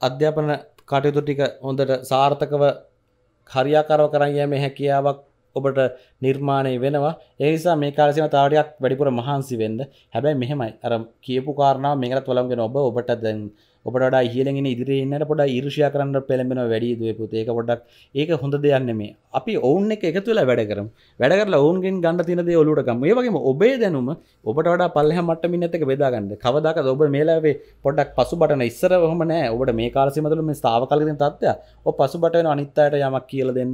අධ්‍යාපන කටයුතු ටික හොඳට සාර්ථකව හරියාකාරව කරයම හැකියාවක් ඔබට නිර්මාණය වෙනවා ඒනිසා මේ කාලසිම තාඩයක් වැඩිපුර මහන්සි වෙන්න හැබැයි මෙහෙමයි අර කියපු කාරණාව මේකටත් වලම්ගෙන ඔබ ඔබට දැන් ඔබට ඉහලෙන ඉදිරින්නට පොඩ ඉර්ෂය කරන්න පෙළඹෙන වැඩිදුවේ පුතේක පොඩක් ඒක හොඳ දෙයන්න මේ අපි ඔවුන් එක එකතුලා වැඩ කරම් වැඩ කරලා ඔවුන්ගෙන් ගන්න තිනදේ ඔලුටකම් ඒ වගේම ඔබේ දැනුම ඔබට වඩා පල්ලහ මට්ටමින් ඇතක බෙදාගන්න කවදක ඔබ මේලාවේ පොඩක් පසු බටන ඉස්සර හොම නෑ ඔබට මේ කාලසිමතුළ මේ ස්ථාවකලින් තත්ත්ය ඔ පසු බටන අනිත්තායට යමක් කියල දෙන්න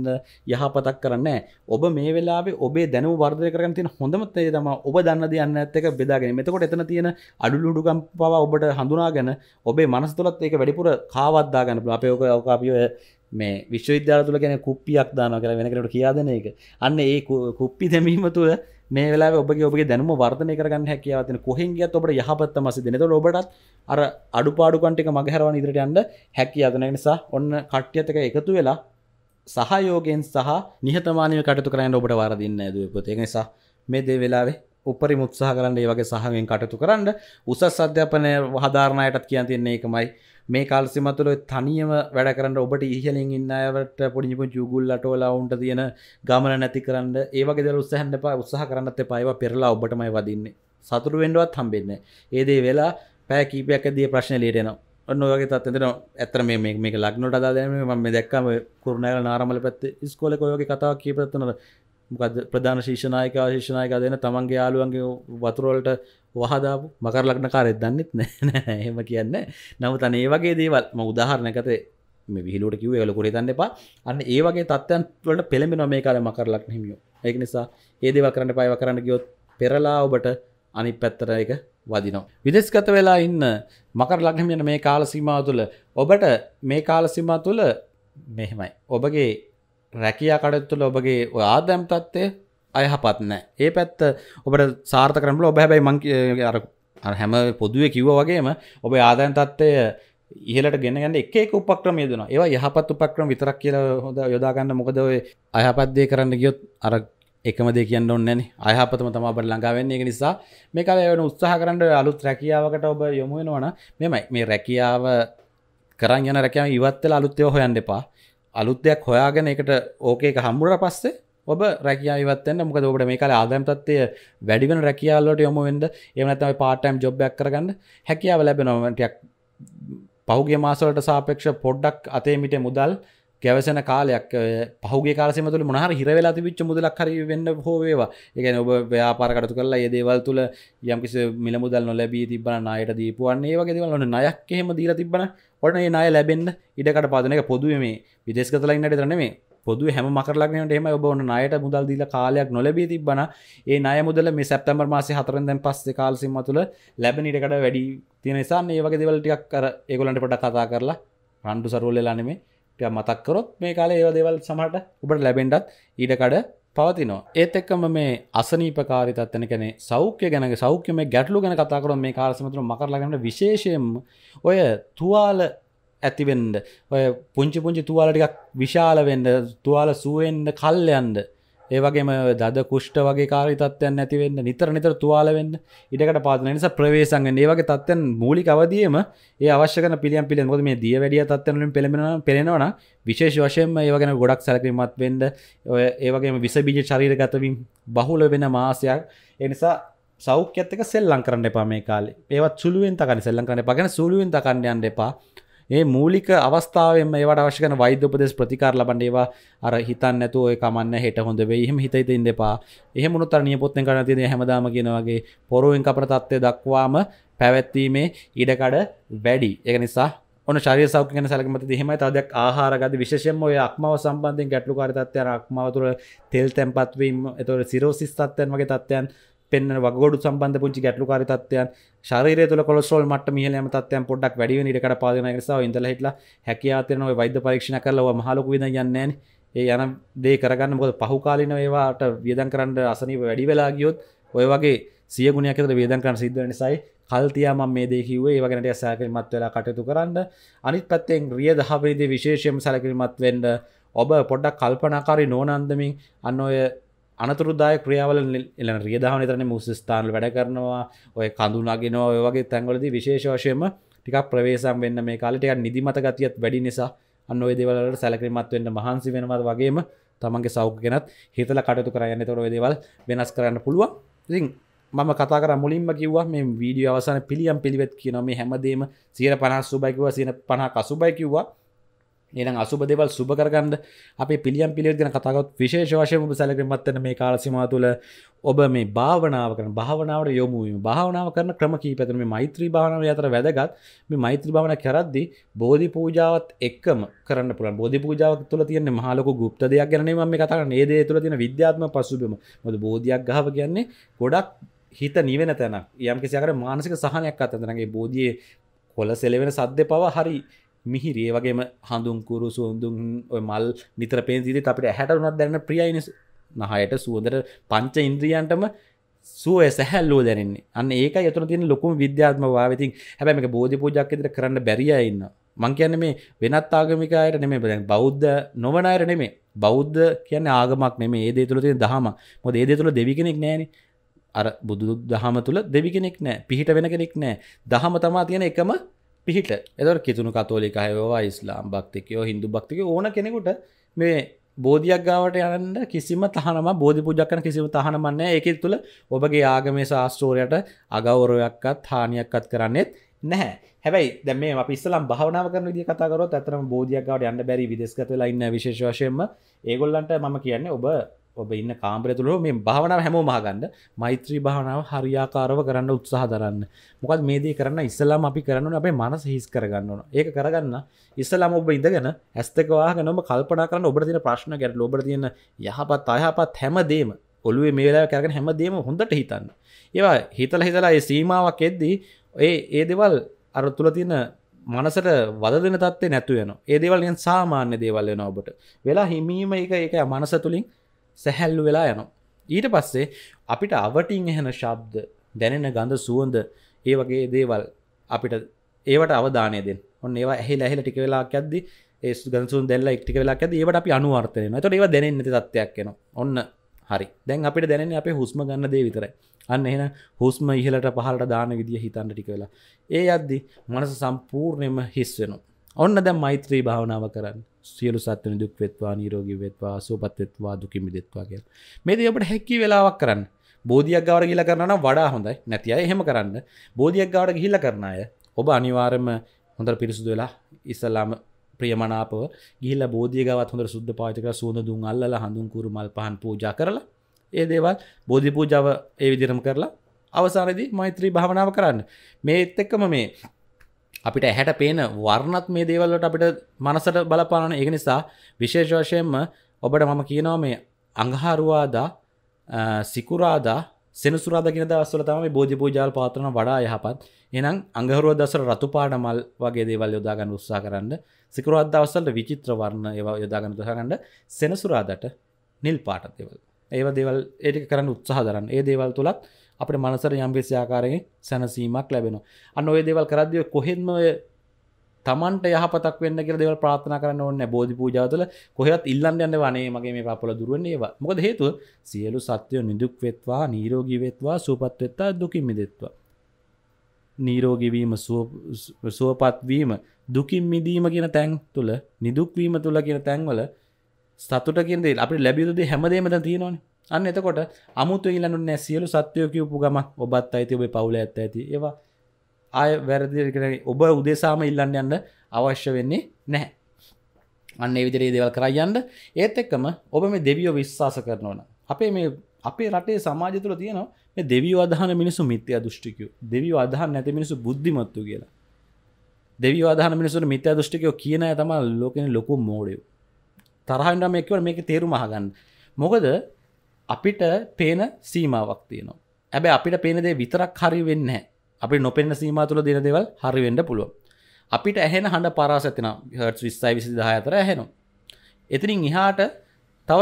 යහපතක් කරන්න ඔබ මේ වෙලාේ ඔබේ දැනු වර්දය කරන තින හොඳමත්තේ තම ඔබ දන්න දයන්න ඇත්තක බෙදාගෙන මෙතකොට එතන තියෙන අඩුලුඩුකම් පවා ඔබට හඳුනාගෙන ඔබේ මනස තුළත් ඒක වැඩිපුර කාවත්දා ගන්න අපයෝක යෝකාපිය මේ විශ්වවිද්‍යාල තුළ ගැන කුප්පියක් දාන කර වෙනකට කියාදන එක අන්න ඒ කුප්පි දැමීම තුළ මේ වෙලා ඔබගේ ඔබගේ දැනුම වර්ධනය කරගන්න හැකියාවතින කොහෙන්ගියත් ඔබට යහපත්ත මස දෙනත ඔබටත් අර අඩුපාඩුකන්ටික මගහැරවන් ඉදිරිට අන්ඩ හැකි අදන නිසා ඔන්න කට්්‍යතක එකතු වෙලා සහයෝගෙන් සහ නිහතමානය කටතු කරන්න ඔබට වරදින්න ඇදපොතේ නිසා මේ දේ වෙලාවේ උපරි මුත්සාහ කරන්න ඒ වගේ සහමෙන් කටතු කරන්න උසස් අධ්‍යාපනය වහධාරණයටත් කියන් තින්නේ එකමයි මේ කාල්සිමතුල තනියම වැඩ කරන්න ඔබට ඉහලින් ඉන්නවට පොඩිපු ජුගුල්ලටෝලා උන්ට තියෙන ගමන නැති කරන්න ඒවගේ උත්සහන්ට පා උත්සාහ කරන්නත් පයිව පෙරලා ඔබටමයි වදින්නේ සතුරු වෙන්ඩුවත් හම්බෙන්නේ ඒදේ වෙලා පෑ කීපයක් ඇදී ප්‍රශ්න ලේටනවා ඔන්නගේ තත්තෙන ඇතර මේ මේක ලක්නොට අදාදම ම දැක්කම කුරුණෑල නාරමල පැත් ස්කෝලක ඔයගේ කතාව කීපත්තනට ප්‍රධාන ශීෂණයක ශේෂණයක දෙන තමන්ගේ යාලුවන්ගේ වතුරෝලට වහදාපු මකර ලක්න කාරෙත් දන්නෙත් නෑ හෙම කියන්න නමු තන ඒ වගේ දේවල් ම උදාහරණකතේ විහිලුට කිව ලකුරේ තන්න එපා අන්න ඒ වගේ තත්ත්යන් වලට පෙළමි නොමේ කාල මකර ලක්න හිමියෝ ඒක නිසා ඒ දේව කරන්න පයව කරන්න ගියොත් පෙරලා ඔබට අනි පැත්තර එක වදිනවා. විදෙස්ගත වෙලා ඉන්න මකර ලක්නමියන මේ කාලසිමා තුළ ඔබට මේ කාලසිමා තුළ මෙහෙමයි. ඔබගේ රැකයා කඩත්තුල ඔබගේ ආදැම් තත්ත්වය අයහපත් නෑ ඒ පැත්ත ඔබට සාර්ථ කරමල ඔබ හැබැයි මං අර හැම පොදුවේ කිව්ව වගේම ඔබ ආදයන් තත්ත්වය ඉහලට ගෙනගන්න එකේ උපක්‍රම යදන ඒවා යහපත් උපක්‍රම විතරක් කියල හොද යොදාගන්න මොකද ඔය අයහපත්දය කරන්න ගියොත් අර එකම දෙ කියන්න ඔන්නන අයහපතම තම බට ලඟාවෙන්නේ එක නිසා මේ කල එවන උත්සාහ කරන්න අලුත් රැකියාවකට ඔබ යොමුුවෙනවන මෙමයි මේ රැකියාව කරන්න යන රැකම ඉවත්තල අලුත්තයෝ හොයන් දෙපා අලුත් දෙයක් හොයාගෙන එකට ඕකේ හම්බුර පස්සේ ඔබ රැකියාවත්වෙන් මොක ඔබට මේ කල ආදම්තත්වය වැඩිවෙන රැකියාල්ලට යොමුවෙන්ද එමනතම පාටයිම් ජොබ්යක් කරගන්න හැකියාව ලැබෙනොමටයක් පෞගේ මාසවලට සාපේක්ෂ පොඩ්ඩක් අතේ මිට මුදල් ගැවසන කාලයක් පහුගේ කාලෙම තුළ මොහර හිරවෙලා තිවිච්ච මුදලක් හරි වෙන්න හෝවේවා එකන ඔබ ව්‍යාපාර කටතු කරලා ඒ දේවල් තුළ යම්කිස මිල මුදල් නොලැබී තිබන අයට දීපුවන්නේ වගේ දෙවල්න්න නයක් එහෙම දීර තිබන ඔන්න ඒ අය ලැබෙන්න්න ඉඩකට පාදනක පොදුව මේ විදෙස් කතලා ඉන්නට තරන මේ පොදු හැම මකරලක්නට එම ඔබ ඔන්න අයට මුදල් දීල කාලයක් නොලැබී තිබන ඒ අය මුදල මේ සැප්තැම්බර් මාස හතරෙන්දැන් පස්සේ කාල්සිම තුළ ලැබෙන ඉඩකට වැඩි තියෙන නිසා මේ වගේ දෙවල්ටික් කර ඒගොලන්ට පට කතා කරලා රණ්ඩු සරුල්ලලානෙමේ ය මතක්කරොත් මේ කාලේ ඒව දෙවල් සමට උබට ලැබෙන්ඩත් ඊඩකඩ පවතිනවා ඒත් එක්කම මේ අසනීපකාරිතත්වන කැනෙ සෞඛ්‍ය ගැන සෞඛ්‍යම ගැටලු ගැන කතාකරොත් මේ කාලසමතුර මකරලගට විශේෂයෙන් ඔය තුවාල ඇතිවෙන්ඩ ඔය පුංචි පුංචි තුවාලටිකක් විශාලවෙන්ඩ තුවාල සුවෙන්ඩ කල්යන්ඩ ඒවගේම දද කුෂ්ට වගේ කාරිතත්වයන් නැතිවෙන්න නිතර නිතර තුවාල වෙන්න ඉඩකට පාතන නිසා ප්‍රවේශන්ගෙන් ඒවගේ තත්වයන් මූලික අවදියම ඒ අවශ්‍යකන පිළියම් පිළි ොද මේ දිය වැඩිය තත්වයනින් පෙළෙන පෙනෙනවන විශේෂ වශයෙන් ඒවගෙන ගොඩක් සැලකිරීමත් වෙන්ඩ ඒවගේ විසබීජ චරීර ගතවින් බහුල වෙන මාසයක් එනිසා සෞඛ්‍යත්තක සෙල්ලං කරන්න එපා මේ කාලේ ඒවත් සුළුවෙන් තකනි සෙල්ලං කරන්න පගෙන සුළුවෙන් තකන්නයන් එපා ඒ මූලික අවස්ථාවෙන් ඒවට අවශ්‍යකන වෛද්‍යපදෙස් ප්‍රතිකාර ලබන්ඩේවා අර හිතන් නැතු ඔය කමන්න හෙට හොඳ වෙයිහම හිතයිත ඉඳපා එහෙමුණු තරනිය පොත්තෙන් කරන තින හැමදාම කියෙනවගේ පොරුවෙන් කපන තත්ත්වය දක්වාම පැවැත්වීමේ ඉඩකඩ වැඩි එක නිසා න ශරය සෞක ගැන සැලකමති හෙම තදයක් ආහාරගද විශෂම ඔය අක්මාව සම්බන්ධෙන් ගැටලු කාරිතත්වය අක්මාවතුර තෙල් තැන්පත්වීම එතුර සිරෝසිස් තත්වයන් වගේ තත්වයන් පෙන්න්න වගොඩු සම්බන්ධ පුංචි ගැටලු කාරිතත්වයන් ශරීර තුළ කොස්රෝල් මට මිහලම තත්වයන් පොඩක් වැඩිව නිකට පාදම නිසා ඉඳල හිටලා හැකියාතයන වෛද්‍ය පරීක්ෂණ කරලව මහලොක විද යන්නේන ඒ යන දේ කරගන්න මොද පහුකාලින ඒවාට වියදන් කරන්න අසනීව වැඩි වෙලාගියොත් ඔය වගේ සියගුණයකතර වේදන් කරන සිද්ධ නිසයි කල්තියාම මේ දෙකිවේ වගෙනට සෑකිල්මත් වෙලා කටයුතු කරන්න අනිත් පත්තෙන් රිය දහපරිදි විශේෂයම සැලකිල්මත් වෙන්ඩ ඔබ පොඩ්ඩක් කල්පනකාරි නෝනන්දමින් අන්න ඔය අනතුරදාය ක්‍රියාවල එල රියදාව නිතරන මුස්ස්ථානල් වැඩ කරනවා ඔය කඳුනාගෙනවා ඔයවගේ තැන්වලද විශේෂවශයම ටිකක් ප්‍රවේශම් වෙන්න මේ කාලටය නිදිමත ගතියත් වැඩි නිසා අන්න ඔයදවලට සැලකිමත් වෙන්න මහන්සි වෙනවත් වගේම තමන්ගේ සෞඛගෙනත් හිතල කටතු කරයන්න තොර දේවල් වෙනස් කරන්න පුළුවන් ඉතින් මම කතා කර මුලින්ම කිව්වා මේ වීඩිය අවසන පිළියම් පිළිවෙත් කියනොම හැමදේම සියර පනස් සුබයිකිව සියන පනා කසුබයි කිව්වා නිලං අසුබ දෙවල් සුබ කරගන්න අප පිළියම් පිළිගන කතාවත් විශේෂ වශයම සැලකමත්තන මේ කාලසිමා තුළ ඔබ මේ භාවනාව කරන භාවනාවට යොමුීම භාවනාව කරන ක්‍රම කීපතන මේ මෛත්‍රී භාවනාව අතර වැදගත් මේ මෛත්‍රී භාවන කරද්දි බෝධි පූජාවත් එක්කම කරන්න පුළ බෝධි පූජාවක් තුළ තියන්නේ මහලක ගුප්ත දෙයක් ගැන ම කතා නේදේ තුළ තින විද්‍යාත්ම පසුබම මොද බෝධයක් ගාව කියන්නේ ගොඩක් හිත නිවෙන තැන යම් කිසිකට මානසික සහනයක් අතතරගේ බෝධිය කොල සෙලවෙන සද්‍ය පව හරි මිහිරේ වගේම හඳුන් කුරු සුන්දුන් මල් නිතර පේන්සිදි අපට හැටරුනත් දැන්න ප්‍රියයිනිස් නහයට සුවදර පංච ඉන්ද්‍රියන්ටම සුව සැහැල්ලෝ දැනන්නේ අන්න ඒක යතුර තින ලොකුම විද්‍යාත්ම වාවිතින් හැබැම බෝධි පූජක්කෙතර කරන්න බැරියඉන්න මං කියන්න මේ වෙනත් ආගමිකායට නෙමේ බැ බෞද්ධ නොවනයට නෙමේ බෞද්ධ කියන්න ආගමක් නෙම ඒදේ තුළ තිය දහම මො ඒදේ තුළ දෙවි කෙනෙක් නෑන අර බුදු දහම තුළ දෙවි කෙනෙක් නෑ පිහිට වෙන කෙනෙක් නෑ දහම තමා තියෙන එකම පිහිට එතර කිතුුණු කතෝලික හයවා ඉස්ලාම් භක්තිකයෝ හිදු භක්තික ඕන කෙනෙකුට මේ බෝධයක් ගාවට යන්න කිසිම තහනම බෝධි පුජක්කන කිසිම තහනමන්න එක තුළ ඔබගේ ආගමේ ශාස්ත්‍රෝරයට අගවරොයක්කත් හානියක්කත් කරන්නෙත් නැහැ හැබයි දැම පිස්සලම් භාවනාව කරන දි කතාකරොත් ඇතරම බෝධියක්ගවට යන්න බැරි විදෙස්කතලා ඉන්න විශේෂවශයෙන්ම ඒගොල්ලන්ට මම කියන්නේ ඔබ ඔබ ඉන්න කාම්පර තුළ මේ භාවනාව හැමෝ මහගන්න මෛත්‍රී භාවනාව හරියාකාරව කරන්න උත්සාහ දරන්න මොකත් මේදී කරන්න ඉස්සලාම අපි කරන්න අපේ මනස හිස් කරගන්නවන ඒක කරගන්න ඉස්සලාම ඔබ ඉඳගෙන ඇස්තකවාගනම කල්පනා කරන්න ඔබ තින ප්‍රශ්න ගැට ඔබ තියන්න යහපත් අයහපත් හැමදේම ඔලුවේ මේලා කරගෙන හැමදේම හොඳට හිතන්න ඒවා හිතල හිතලා ඒ සීමාවක් එද්දී ඒ ඒ දෙවල් අර තුළ තියන මනසට වදන තත්ේ නැතුවයන ඒදවල්ෙන් සාමාන්‍ය දේවල්යන ඔබට වෙලා හිමීම එක එක මනස තුළින් සැහැල්ලු වෙලා යනවා. ඊට පස්සේ අපිට අවටින් එහෙන ශබ්ද දැනෙන ගඳ සුවඳ ඒ වගේ දේවල් අපිට ඒවට අවධානය දෙන්න ඔන්න ඒවා ඇහි ඇහිල ටික වෙලාක් ඇද්දි ඒ ගන්සුන් දෙල්ල එක්ටික වෙලාක් ඇද ඒවට අපි අනුවර්තයන ට ඒවා දැනෙන්න තත්වයක් එන ඔන්න හරි දැන් අපිට දැනෙන අපේ හුස්ම ගන්න දේ විතරයි අන්න එහෙන හුස්ම ඉහලට පහලට දාන විදිිය හිතන්න ටික වෙලා ඒ අද්දි මනස සම්පූර්ණයම හිස් වෙන ඔන්න දැ මෛත්‍රී භාවනාව කරන්න සියලු සත්වන දුක් වෙත්වා නීරෝගී වෙත්වා සුවපත් වෙත්වා දුකින් මිදෙත්වා කියලා. මේ දේ අපිට හැකි වෙලාවක් කරන්න. බෝධියක් ගාවට ගිහිල්ලා කරනවා නම් වඩා හොඳයි. නැති අය එහෙම කරන්න. බෝධියක් ගාවට ගිහිල්ලා කරන අය ඔබ අනිවාර්යයෙන්ම හොඳට පිරිසුදු වෙලා ඉස්සලාම ප්‍රියමනාපව ගිහිල්ල බෝධියගවත් හොඳ සුද්ධ පාචක සූඳ දුන් අල්ල හඳුන් කුරු මල් පහන් පූජා කරලා ඒ දේවල් බෝධි පූජාව ඒ විදිරම කරලා අවසානයේදී මෛත්‍රී භාවනාව කරන්න මේ එත් එක්කම මේ අපිට ඇහැට පේන වර්ණත් මේ දේවල්ලට අපිට මනසට බලපාන ඒ නිසා විශේෂ වශයෙන්ම ඔබට මම කියනවා මේ අඟහාරුවාදා සිකුරාදා සෙනසුරාද ගෙන දවස්වල තමයි බෝධි පූජාල් පවත්වන වඩා යහපත්. එහෙනම් අඟහරුව දවසට රතු පාට මල් වගේ දේවල් යොදා ගන්න උත්සාහ කරන්න. සිකුරාද දවස්වල විචිත්‍ර වර්ණ ඒවා යොදා ගන්න උත්සාහ කරන්න. සෙනසුරාදට නිල් පාට දේවල්. ඒව දේවල් ඒක කරන්න උත්සාහ දරන්න. ඒ දේවල් තුලත් අපේ මනසර යම්කිසි ආකාරයෙන් සැනසීමක් ලැබෙනවා. අන්න ඔය දේවල් කරද්දී කොහෙන්ම ඔය තමන්ට යහපතක් වෙන්න කියලා දේවල් ප්‍රාර්ථනා කරන්න ඕනේ බෝධි පූජාව තුළ කොහෙවත් ඉල්ලන්න යන්න වනේ මගේ මේ පාපවල දුර වෙන්න ඒවා. මොකද හේතුව සියලු සත්වයෝ නිදුක් වෙත්වා, නිරෝගී වෙත්වා, සුවපත් වෙත්වා, දුකින් මිදෙත්වා. නිරෝගී වීම, සුවපත් වීම, දුකින් මිදීම කියන තැන් තුළ, නිදුක් වීම තුළ කියන තැන්වල සතුට කියන දේ අපිට ලැබිය යුතු දේ හැමදේම දැන් තියෙනවනේ. අන්න එතකොට අමුතු ඉලන්නු නෑ සියලු සත්වයෝ කියපු ගම ඔබත් අයිති ඔබේ පවුල ඇත්ත ඇති ඒවා ආය වැරදිරෙන ඔබ උදෙසාම ඉල්ලන්න යන්න අවශ්‍ය වෙන්නේ නැහැ අන්න විදිරේ දෙවල් කරයන්ට ඒත් එක්කම ඔබ මේ දෙවියෝ විශ්වාස කරනවන අපේ මේ අපේ රටේ සමාජ තුළ තියනවා මේ දෙවියෝ අදහන මිනිසු මිත්‍ය දෘෂ්ටිකයෝ දෙවියෝ අදහන් නැති මිනිසු බුද්ධිමත්තු කියලා දෙවියෝ අදහන මිනිසුට මිත්‍ය දෘෂ්ටිකයෝ කියන තම ලෝකෙන ලොකු මෝඩයෝ තරහන්ට මේකව මේක තේරු මහගන්න මොකද අපිට පේන සීමාවක් තියනවා ඇබැ අපිට පේනදේ විතරක් හරි වෙන්න අපි නොපෙන්න්න සීම තුළ දෙන දෙවල් හරිවෙන්න පුළුව අපිට ඇහෙන හඬ පරාසඇතින හට් විස්සයි විසි දහ අතර ඇහෙනවා එතිනින් ඉහාට තව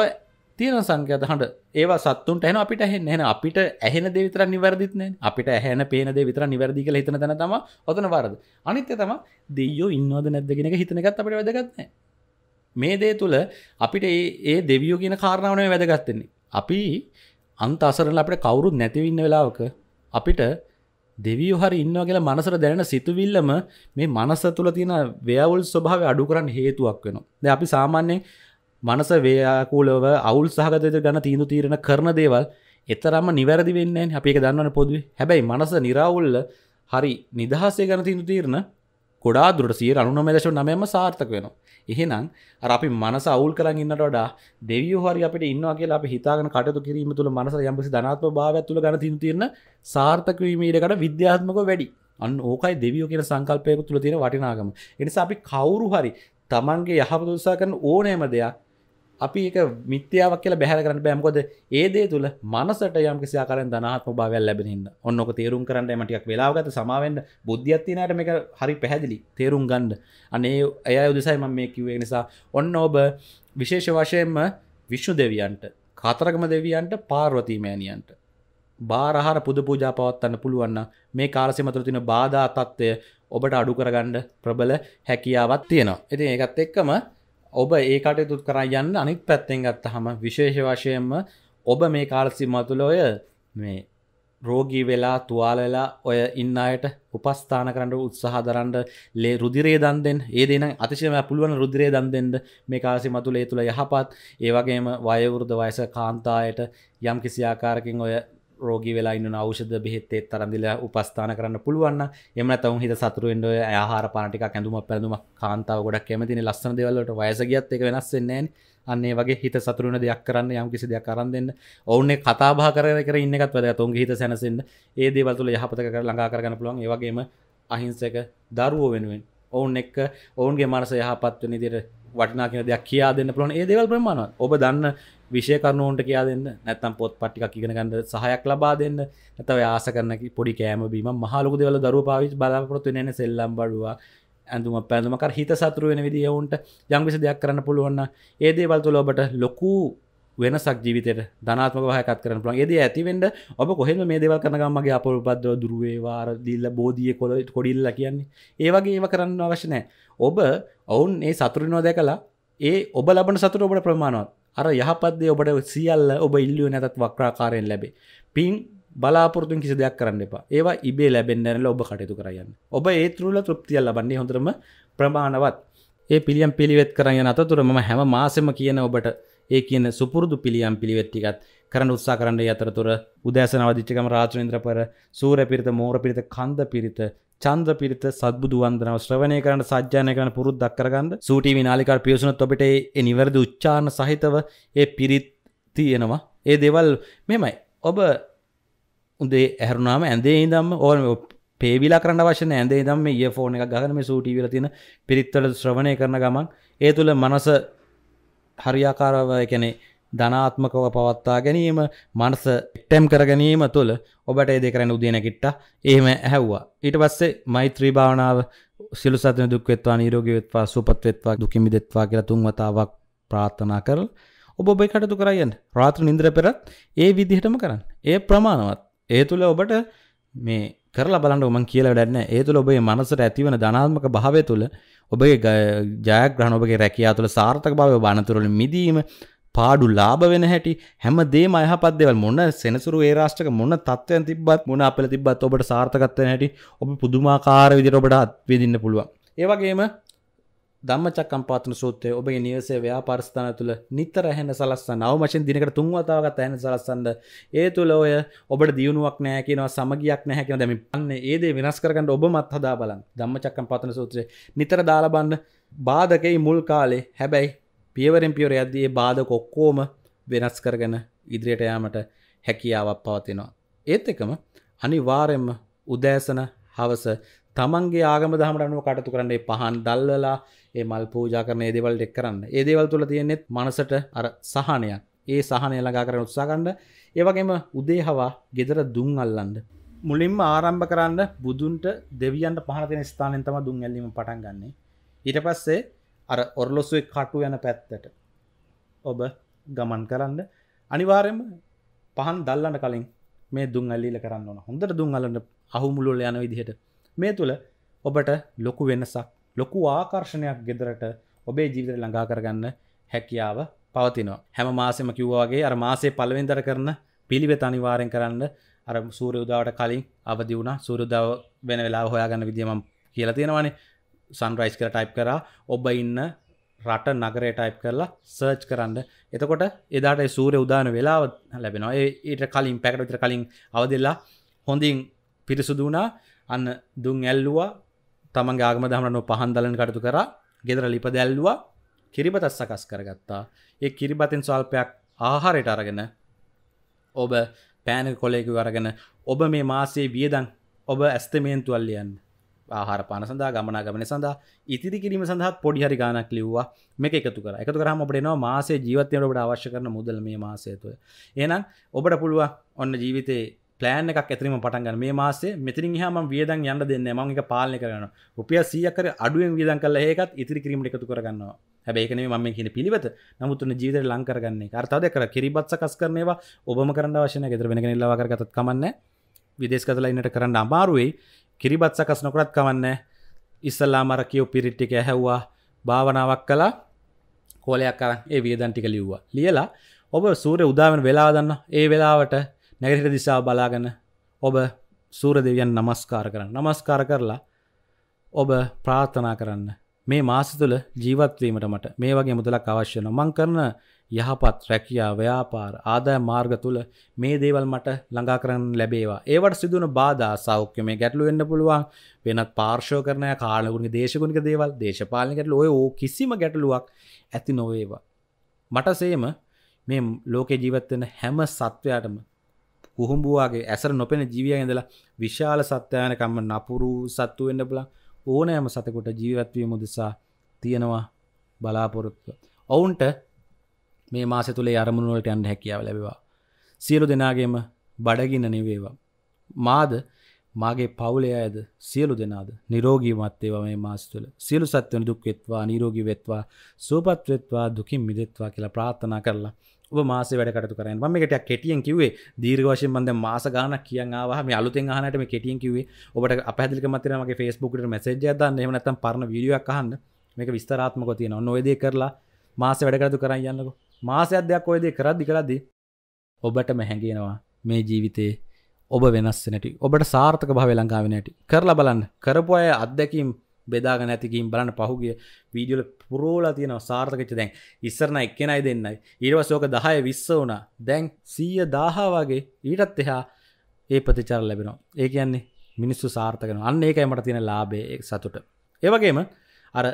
තියෙන සංකත හට ඒවා සත්තුන්ට එන අපිට හෙන්න එන අපිට ඇහෙන දෙවිතර නිවැරදිත්න අපිට ඇහැන පේන දෙවිතර නිවැරදි කළ හිතන තැන තම ඔතන වරද අනිත්‍ය තම දෙයෝ ඉන්නවද නැද්දගෙනක හිතනගත් අපට වැදගත්න මේ දේ තුළ අපිට ඒ දෙවියෝ කියන කාරණාවනේ වැදගත්තෙන්නේ අපි අන්ත අසරල අපට කවුරුත් නැතිවින්න වෙලාවක අපිට දෙවියෝ හරි ඉන්නවා කියලා මනසට දැනෙන සිතුවිල්ලම මේ මනස තුළ තියෙන ව්‍යවුල් ස්වභාවය අඩු කරන්න හේතුවක් වෙනවා. දැන් අපි සාමාන්‍යයෙන් මනස ව්‍යාකූලව අවුල් සහගතද ගන්න තීන්දුව తీරන කරන දේවල් එතරම්ම නිවැරදි වෙන්නේ නැහැ. අපි ඒක දන්නවනේ පොදුවේ. හැබැයි මනස निराවුල්ල හරි නිදහසේ ගන්න තීන්දුව తీරන ගොඩා දුරට සිය අනුනමදශ නමම සාර්ථක වෙන. එහෙනම් අර අපි මනස අවුල් කරන්න ඉන්නට වඩා දෙවියෝ හරි අපට ඉන්නවා කියලා අපි හිතාගෙන කටතු කිරීම තුළ මනස යම්පසි ධනාත්ම භාවයක් තුළ ගන තිරන සාර්ථකවීමීටකට විද්‍යාත්මක වැඩි අන්න ඕකයි දෙවියෝ කියෙන සංකල්පයක තුළ තියෙන වටිනාගම එනිසා අපි කවුරු හරි තමන්ගේ යහපදුසා කරන ඕනෑම දෙයක් අපි එක මිත්‍යාවක් කියලා බැහර කරන්න බෑමකොද ඒදේ තුළ මනසට යම් කිසියාකරෙන් දනහත්ම භාවල් ලැබෙනන්න ඔන්නක තේරුම් කරන්න මටික් වෙලාගත සමාවෙන්ට බුද්ධියත්තිනයට මේක හරි පැහැදිලි තේරුම් ගණ්ඩ අනේ ඇය උදෙසයි මම මේ කිවේ නිසා ඔන්න ඔබ විශේෂ වශයෙන්ම විශ්ු දෙවියන්ට කතරගම දෙවියන්ට පාර්වතීමෑණියන්ට බාරහාර පුද පූජා පවත්වන්න පුළුවන්න මේ කාලසිමතුර තින බාධා තත්ත්වය ඔබට අඩු කරගණ්ඩ ප්‍රබල හැකියාවත් තියෙනවා. ඉතින් ඒකත් එක්කම ඔබ ඒකට තුත් කර යන්න අනිත් පැත්තෙන් ගත්ත හම විශේෂ වශයෙන්ම ඔබ මේ කාලසිම්ම තුළ ඔය මේ රෝගී වෙලා තුවාලලා ඔය ඉන්න අයට උපස්ථාන කරන්න උත්සාහ දරන්ට ලේ රුදිරේ දන්දෙන් ඒ දෙන අතිශයම පුළුවන් රුදිරේ දන්දෙන්ට මේ කාසි මතුළ ඒ තුළ යහපත් ඒවගේම වයවුරුද වයස කාන්තායට යම් කිසිආකාරකින් ඔය රෝගි වෙලායින්න අවෂද බෙත්තේ තරඳදිල උපස්ථාන කරන්න පුළුවන්න එම තවන් හිත සතුරුෙන්ඩ ආහාර පාටික ඇඳුම පැඳුම කාන්තාව ගොඩක් කැමතින ලස්සන දෙවල්ලට වයසගත් එක වෙනස්සෙන්නේෑ අන්නේ වගේ හිත සතුරුණ දෙයක් කරන්න යම් කිසි දෙයක් කරන්න දෙන්න ඔවුන්නේ කතාබා කර ඉන්නකත් වැද තුන් හිත සැනසෙන්න්න ඒ දේවල්තුල යහපත කර ලඟා කරගන්න පුළුවන් ඒවගේම අහිංසක දරුවෝ වෙනුවෙන් ඔවුන් එක් ඔවුන්ගේ මනස යහපත්ව නිදිර වටිනා කියෙන දෙයක් කියා දෙන්න පුළුවන් ඒ දේවල් ප්‍රමාණ ඔබ දන්න විෂය කරනුවන්ට කියා දෙන්න නැත්තම් පොත් පට්ටික් ඉගෙන ගන්න සහයක් ලබා දෙන්න ඇතව ආස කරන පොඩි කෑම බීම මහලුක දෙවල දරු පාවිච් බලාපොරොත්තු නන සෙල්ලම් බඩුවා ඇඳුම පැඳමකර හිත සතුරු වෙන විදිියවුන්ට යම්කිසි දෙයක් කරන්න පුළුවන්න ඒදේවල්තු ලොබට ලොකු වෙනසක් ජීවිතයට ධනාත්ම හයකත් කරන පුළන් ඒද ඇතිවෙන්ඩ ඔබ කොහෙම මේ දෙවල් කරනගමගේ අපොල් පද්ව දුරුවේ වාර දිල්ල බෝධිය කොල කොඩිල්ල කියන්නේ ඒවගේ ඒව කරන්න අවශ්‍යනෑ ඔබ ඔවුන් ඒ සතුරු නොදැකලා ඒ ඔබ ලබන සතුර ඔබට ප්‍රමාණවත් අර යහපත්දේ ඔබට සියල්ල ඔබ ඉල්ලිය නැතත් වක්්‍රාකාරයෙන් ලැබේ පින් බලාපොරතුන් කිසි දෙයක් කරන්න එපා ඒවා ඉබේ ලැබෙන්න්නල ඔබ කටයුතු කරයන්න ඔබ ඒ තුරල තෘප්තිය ලබන්නේ හොඳරම ප්‍රමාණවත් ඒ පිළියම් පිළිවෙත් කරන්න අතතුරම හැම මාසම කියන ඔබට ඒ කියන සුපුරදු පිළියම් පිළිවෙත්තිකත් කරන්න උත්සා කරන්න අතරතුර උදෑසනවදිච්චකම රාජුන්ද්‍ර පර සූර පිරිත මෝර පිරිත කන්ද පිරිත චන්ද්‍ර පිරිත සත්බුදු වන්දනාව ශ්‍රවණය කරන්න සජ්ජායනය කරන්න පුරුද්දක් කරගන්න සූටීවී නාලිකාවට පිවිසුනොත් ඔබට ඒ නිවැරදි උච්චාරණ සහිතව ඒ පිරිත් තියෙනවා ඒ දේවල් මෙමයි ඔබ උදේ ඇහරුණාම ඇඳේ ඉඳම්ම ඕන පේවිලා කරන්න වශන ඇඳේ දම් ඒ ෆෝන එක ගහනම සූටීවල තින පිරිත්වල ශ්‍රවණය කරන ගමන් ඒ තුළ මනස හරියාකාරව කැනේ ධනාත්මකව පවත්තා ගැනීම මනස එක්ටැම් කර ගැනීම තුළ ඔබට ඒ දෙකරන උදේනකිට්ට එහෙම ඇහැව්වා ඊට පස්සේ මෛත්‍රී භාවනාව සිලු සතන දුක්වෙත්වා නීරෝගවෙත්වා සුපත්වෙත්වා දුකිමිදෙත්වා කියලා තුන්වතාවක් ප්‍රාර්ථනා කරල් ඔබ ඔබයි කටතු කරයන් රාත්‍ර නින්ද්‍ර පෙරත් ඒ විදිහටම කරන්න ඒ ප්‍රමාණවත් ඒ තුළ ඔබට මේ කරලා බලන්න උමන් කියලා වැඩන්න ඒ තුළ ඔබේ මනසට ඇතිවන ධනාත්මක භාවය තුළ ඔබේ ජයග්‍රහණ ඔබගේ රැකියා තුළ සාර්ථක භාවය බානතුරල මිදීම පාඩු ලාභ වෙන හැටි හැමදේ මයහපත්දේවල් මොන්න සෙනසුරු ඒ රාෂ්ටක මොන්න තත්වයන් තිබත් මොන අපල තිබත් ඔබට සාර්ථකත්වන හැටි ඔබ පුදුමාකාර විදිට ඔබට අත්විදින්න පුළුවන් ඒවගේම දම්මචක්කම් පාතන සූත්‍රය ඔබගේ නිවසේ ව්‍යාපාරස්ථාන තුළ නිතර හැන සලස්ස නව මශෙන් දිනකට තුන්වතාවගත් ඇන සලස්සන්ද ඒ තුළ ඔය ඔබට දියුණුවක් නෑකනවා සමගයක් නැහැකන දැමි පන්න ඒදේ වෙනස් කරකට ඔබමත් හදා බලන් දම්මචක්කම් පාතන සූත්‍රය නිතර දාලබන්න බාධකයි මුල් කාලේ හැබැයි පියවරෙන් පියවර යද්දී බාධ කොක්කෝම වෙනස් කරගෙන ඉදිරියට යාමට හැකියාවක් පවතිනවා. ඒත් එකම අනිවාර්යෙන්ම උදෑසන හවස තමන්ගේ ආගම දහමට අනුව කටයුතු කරන්න ඒ පහන් දැල්වලා ඒ මල් පූජා කරන ඒ දේවල් ටික කරන්න. ඒ දේවල් තුල තියෙනෙත් මනසට අර සහනයක්. ඒ සහනය ළඟා කරන්න උත්සාහ ගන්න. ඒ වගේම උදේ හවා ගෙදර දුම් අල්ලන්න. මුලින්ම ආරම්භ කරන්න බුදුන්ට දෙවියන්ට පහන දෙන ස්ථානෙන් තමයි දුම් ඇල්ලීම පටන් ගන්නෙ. ඊට පස්සේ අර ඔරලොසුව කටු යන පැත්තට ඔබ ගමන් කරන්න අනිවාරයම පහන් දල්ලන්න කලින් මේ දුන් අල්ලීල කරන්න ඕන හොඳට දුන් අලන්න අහුමුළුල යන විදිහට මේ තුළ ඔබට ලොකු වෙනසක් ලොකු ආකර්ෂණයක් ගෙදරට ඔබේ ජීවිතර ළඟා කරගන්න හැකියාව පවතිනවා හැම මාසෙම කිව්වාගේ අර මාසේ පලවෙන්දර කරන පිළිවෙත අනිවාරෙන් කරන්න අර සූරයුදාවට කලින් අවදි වුණ සූරුදාව වෙන වෙලා හොයාගන්න විදිම කියලා තියෙනවානේ සන්රයිස් කර ටයිප් කරා ඔබ ඉන්න රට නගරය ටයිප් කරලා සර්ච් කරන්න එතකොට එදාට සූරය උදාන වෙලාව ලැබෙනවා ඒට කලින් පැකටවිතර කලින් අවදෙල්ලා හොඳින් පිරිසුදුනා අන්න දුන් ඇල්ලුවා තමන් ගාගම දමරන පහන් දලන කටතු කර ගෙදර ලිප දැල්ලවා කිරිබතත් සකස් කරගත්තා ඒ කිරිබතෙන් ස්වල්පයක් ආහාරයට අරගෙන ඔබ පෑන කොලෙකු අරගෙන ඔබ මේ මාසේ වියදන් ඔබ ඇස්තමේන්තුවල්ලියන්න ආහාර පාන සඳහා ගමනා ගමන සඳහා ඉතිරි කිරීම සඳහත් පොඩි හරි ගානක් ලිව්වා මේක එකතු කර එකතු කරහම ඔබට එනවා මාසේ ජීවිතයට ඔබට අවශ්‍ය කරන මුදල් මේ මාසය තුළ එහෙනම් ඔබට පුළුවන් ඔන්න ජීවිතේ පලෑන් එකක් ඇතරීම පටන්ගන්න මේ මාසේ මෙතිරින් හම වියදන් යන්න දෙන්න ම එක පාලන කරන රුපිය සියකර අඩුවෙන් වියදන් කල ඒකත් ඉතිරි කිරීමට එකතු කරගන්නවා හැබැයිකන මම කියන පිළිවත නමුත්තුන ජීවිත ලංකරගන්නේ අර්තාද කර කිරිබත් සකස් කරනවා ඔබම කරන්න වශන ගෙතර වෙන ලවාකරගතත් කමන්න විදේශ කතලයින්නට කරන්න අමාරුවේ කිරිබත් සකස් නොකරත් කවන්න ඉස්සල්ලා මර කියෝ පිරිට්ටික ඇහැව්වා භාවනාවක් කලා කෝලයක් කරන් ඒ වියදන්ටික ලිව්වා ලියලා ඔබ සූරය උදාවෙන් වෙලාදන්න ඒ වෙලාවට නැගරිට දිසා බලාගන්න ඔබ සූර දෙවියන් නමස්කාර කරන්න නමස්කාර කරලා ඔබ ප්‍රාර්ථනා කරන්න මේ මාස තුළ ජීවත්වීමට මට මේ වගේ මුදලක් අවශ්‍යන මං කරන යහපත් රැකියා ව්‍යාපාර ආදාය මාර්ග තුළ මේ දේවල් මට ළඟා කරන්න ලැබේවා. ඒවට සිදුවන බාධා සෞඛ්‍ය මේ ගැටලු වෙන්න පුළුවන්. වෙනත් පාර්ශ්ව කරන කාලගුණික දේශගුණික දේවල් දේශපාලන ගැටලු ඔය ඕ කිසිම ගැටලුවක් ඇති නොවේවා. මට සේම මේ ලෝකේ ජීවත් වෙන හැම සත්වයාටම කුහුඹුවාගේ ඇසර නොපෙන ජීවියන් ඉඳලා විශාල සත්‍යයනකම්ම නපුරු සත්තු වෙන්න පුළුවන් ඕනෑම සතෙකුට ජීවත් වීම උදෙසා තියෙනවා බලාපොරොත්තු. ඔවුන්ට මේ මාස තුළේ අරමුණුවලට යන්න හැකියාව ලැබවා. සියලු දෙනාගේම බඩගින්න නිවේවා. මාද මාගේ පවුලේ අයද සියලු දෙනාද නිරෝගීමත් ඒවා මේ මාස තුළ සියලු සත්වන දුක් වෙත්වා නිරෝගී වෙත්වා සුවපත් වෙත්වා දුකින් මිදෙත්වා කියලා ප්‍රාර්ථනා කරලා ඔබ මාස වැඩකට කරන්න ම එකට කෙටියෙන් කිවේ දීර්ග වශය බද මාස ගාන කිය වාහම අලුත හනට කෙටියෙන් කිවේ ඔබට අපහදික මතරමගේ ෆස්බුකට මසජ දන්න එමනතම් පරණ විඩියක් කහන්න මේක විස්තරාත්මක තියෙන නොවේදේ කරලා මාස වැඩකරතු කරන්න යන්නකෝ මාසයක් දෙයක් ඔයදේ කරද්දි කරද්දි ඔබටම හැඟෙනවා මේ ජීවිතේ ඔබ වෙනස් නැටි ඔබට සාර්ථක භාව ලංකාව නැටි කරලා බලන්න කරපු අය අත්දැකීම් බෙදාග නැතිකින් බලන්න පහුගිය වීඩියල පුරෝල තියෙනව සාර්ථකච දැන් ඉස්සරන එක්කෙනයි දෙන්නයි ඊරවසෝක දහය විස්ස වුණ දැන් සීය දාහා වගේ ඊටත් එහා ඒ ප්‍රතිචාර ලැබෙනවා ඒ කියන්නේ මිනිස්සු සාර්ථකන අන්න ඒකයි මට තියෙන ලාබේ සතුට ඒවගේම අර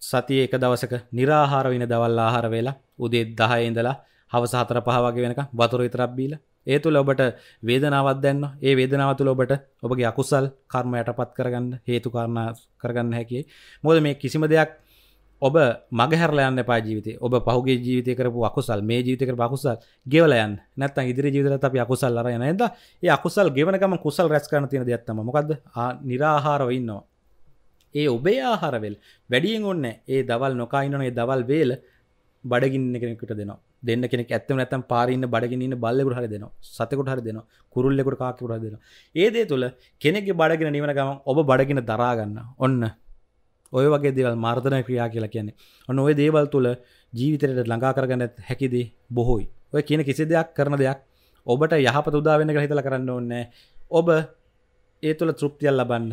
සතිය එක දවසක නිරාහාර වෙන දවල් ආහාර වෙලා උදේ දහය ඉඳලා හවස හතර පහ වගේ වෙනක වතුර විතරක් බීලා ඒ තුළ ඔබට වේදනාවත් දැන්න ඒ වේදනාව තුළ ඔබට ඔබගේ අකුසල් කර්ම යටපත් කරගන්න හේතු කාරණා කරගන්න හැකි මොද මේ කිසිම දෙයක් ඔබ මගහැරලයන්න පාජීවිතය ඔබ පහුගේ ජීවිතය කරපු අකුසල් මේ ජීවිතකර පකුසල් ගෙවලයන් නැත්තන් ඉදිරි ජීවිතර අප අකුසල් අරය නැද ඒ අකුසල් ගෙවනකම කුසල් රැස් කරන තින දෙත්තම මොකද නිරාහාරව ඉන්නවා ඒ ඔබේ ආහාරවල් වැඩියෙන් ඔන්න ඒ දවල් නොකායිනන ඒ දවල් වේල බඩගින්න කෙනෙකුට දෙනවා දෙන්න කෙනෙක් ඇත්තම නැත්තම් පාරින්න බඩගින්න බල්ලෙකුට හරි දෙනවා සතෙකුට හරි දෙනවා කුරුල්ලෙකුට කාකෙකුට හරි දෙනවා ඒ දේ තුල කෙනෙක්ගේ බඩගින නිවන ගමන් ඔබ බඩගින දරා ගන්න ඔන්න ඔය වගේ දේවල් මර්ධන ක්‍රියා කියලා කියන්නේ ඔන්න ওই දේවල් තුල ජීවිතයට ළඟා කරගන්න හැකිදී බොහෝයි ඔය කියන කිසි දෙයක් කරන දෙයක් ඔබට යහපත උදාවෙන්න කියලා හිතලා කරන්න ඕනේ ඔබ ඒ තුල තෘප්තියක් ලබන්න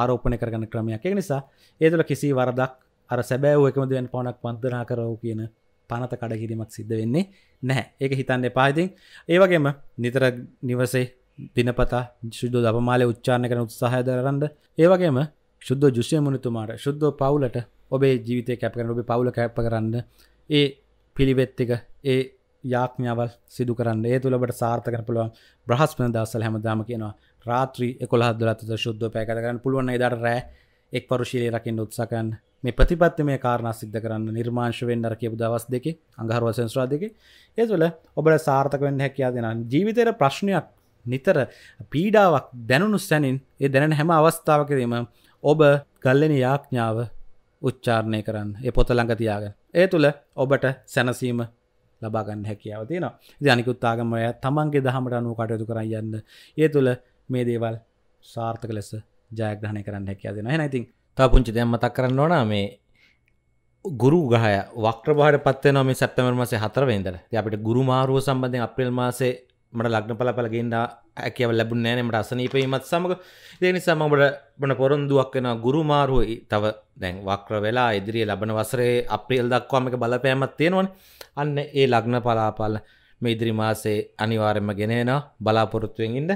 ආරෝපනය කරගන්න ක්‍රමයක් එක නිසා ඒතුළ කිසි වරදක් අර සැබෑව එකමදුවෙන් පොනක් පන්දනා කරව කියන පනත කඩකිරීමක් සිද්ධ වෙන්නේ නැහැ ඒක හිතන්න එපාහිතින් ඒවගේම නිතර නිවසේ දිනපතා ශුද්ධ දපමාලය උච්චාණ කරන උත්සාහය දරන්ඩ ඒවගේම ශුද්ධ ජුෂය මුණතුමාට ශුද්ධ පවුලට ඔබේ ජීවිතය කැප කරන ඔබ පවුල කැප කරන්න ඒ පිළිවෙත්තික ඒ යාඥාවල් සිදු කරන්න ඒ තුළබට සාර්ථකන පුළුවන් බ්‍රහස්පන දස්සල් හැමදාම කියනවා රාත්‍රී එකොළහදලත ශුද්ධ පෑකරන්න පුළුවන් ඉදර රෑ එක් පරුශීලය රකින්න උත්සකන් මේ ප්‍රතිපත්ති මේ කාරණ සිද්ධ කරන්න නිර්මාංශවෙන් අර කියපු දවස් දෙක අඟහරුව සංස්්‍රා දෙක ඒ තුළ ඔබට සාර්ථකවෙන් හැකයා දෙෙන ජීවිතයට ප්‍රශ්නයක් නිතර පීඩාවක් දැනුණු සැනින් ඒ දැන හැම අවස්ථාවකදීම ඔබ ගල්ලෙන යාඥාව උච්චාරණය කරන්න ඒ පොත ළඟතියාග ඒ තුළ ඔබට සැනසීම ලබාගන්න හැකියාව තියෙනවා ජනිකුත්තාගමය තමන්ගේ දහමට අනුව කටයුතු කරන්න යන්න ඒ තුළ මේ දේවල් සාර්ථක ලෙස ජයග්‍රහණය කරන්න හැකියා දෙෙන හැනයිතින් තා පුංචි දෙයක් මතක් කරන්න ඕන මේ ගුරු ගහය වක්්‍රභාට පත්වන මේ සැප්තමර මසේ හතරවෙන්දර අපිට ගුරු මාරුව සම්බන්ධය අප්‍රල් මාසේ මට ලග්න පලපලගෙන්ඩා හැකව ලැබුණ නෑනමට අසනීපීමත් සමඟ දෙනි සමඟට බන පොරොන්දුවක් වෙන ගුරුමාරුව තව දැන් වක්‍ර වෙලා ඉදිරිිය ලබන වසරේ අප්‍රියල් දක්වාම එක බලපෑමත් තියෙනවන අන්න ඒ ලග්න පලාපල්ල මේ ඉදිරි මාසේ අනිවාරෙන්ම ගෙනනවා බලාපොරොත්තුවෙන්ඉද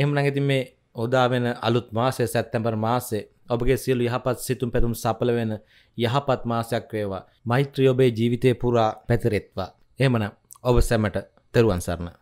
එහම නැගති මේ ඔදාවෙන අලුත් මාසය සැත්තැම්බර් මාසේ ඔබගේ සියලු යහපත් සිතුම් පැතුම් සපල වෙන යහපත් මාසයක් වේවා මෛත්‍රියඔබේ ජීවිතය පුරා පැතිරෙත්වා එමන ඔබ සැමට තෙරුවන්සරණ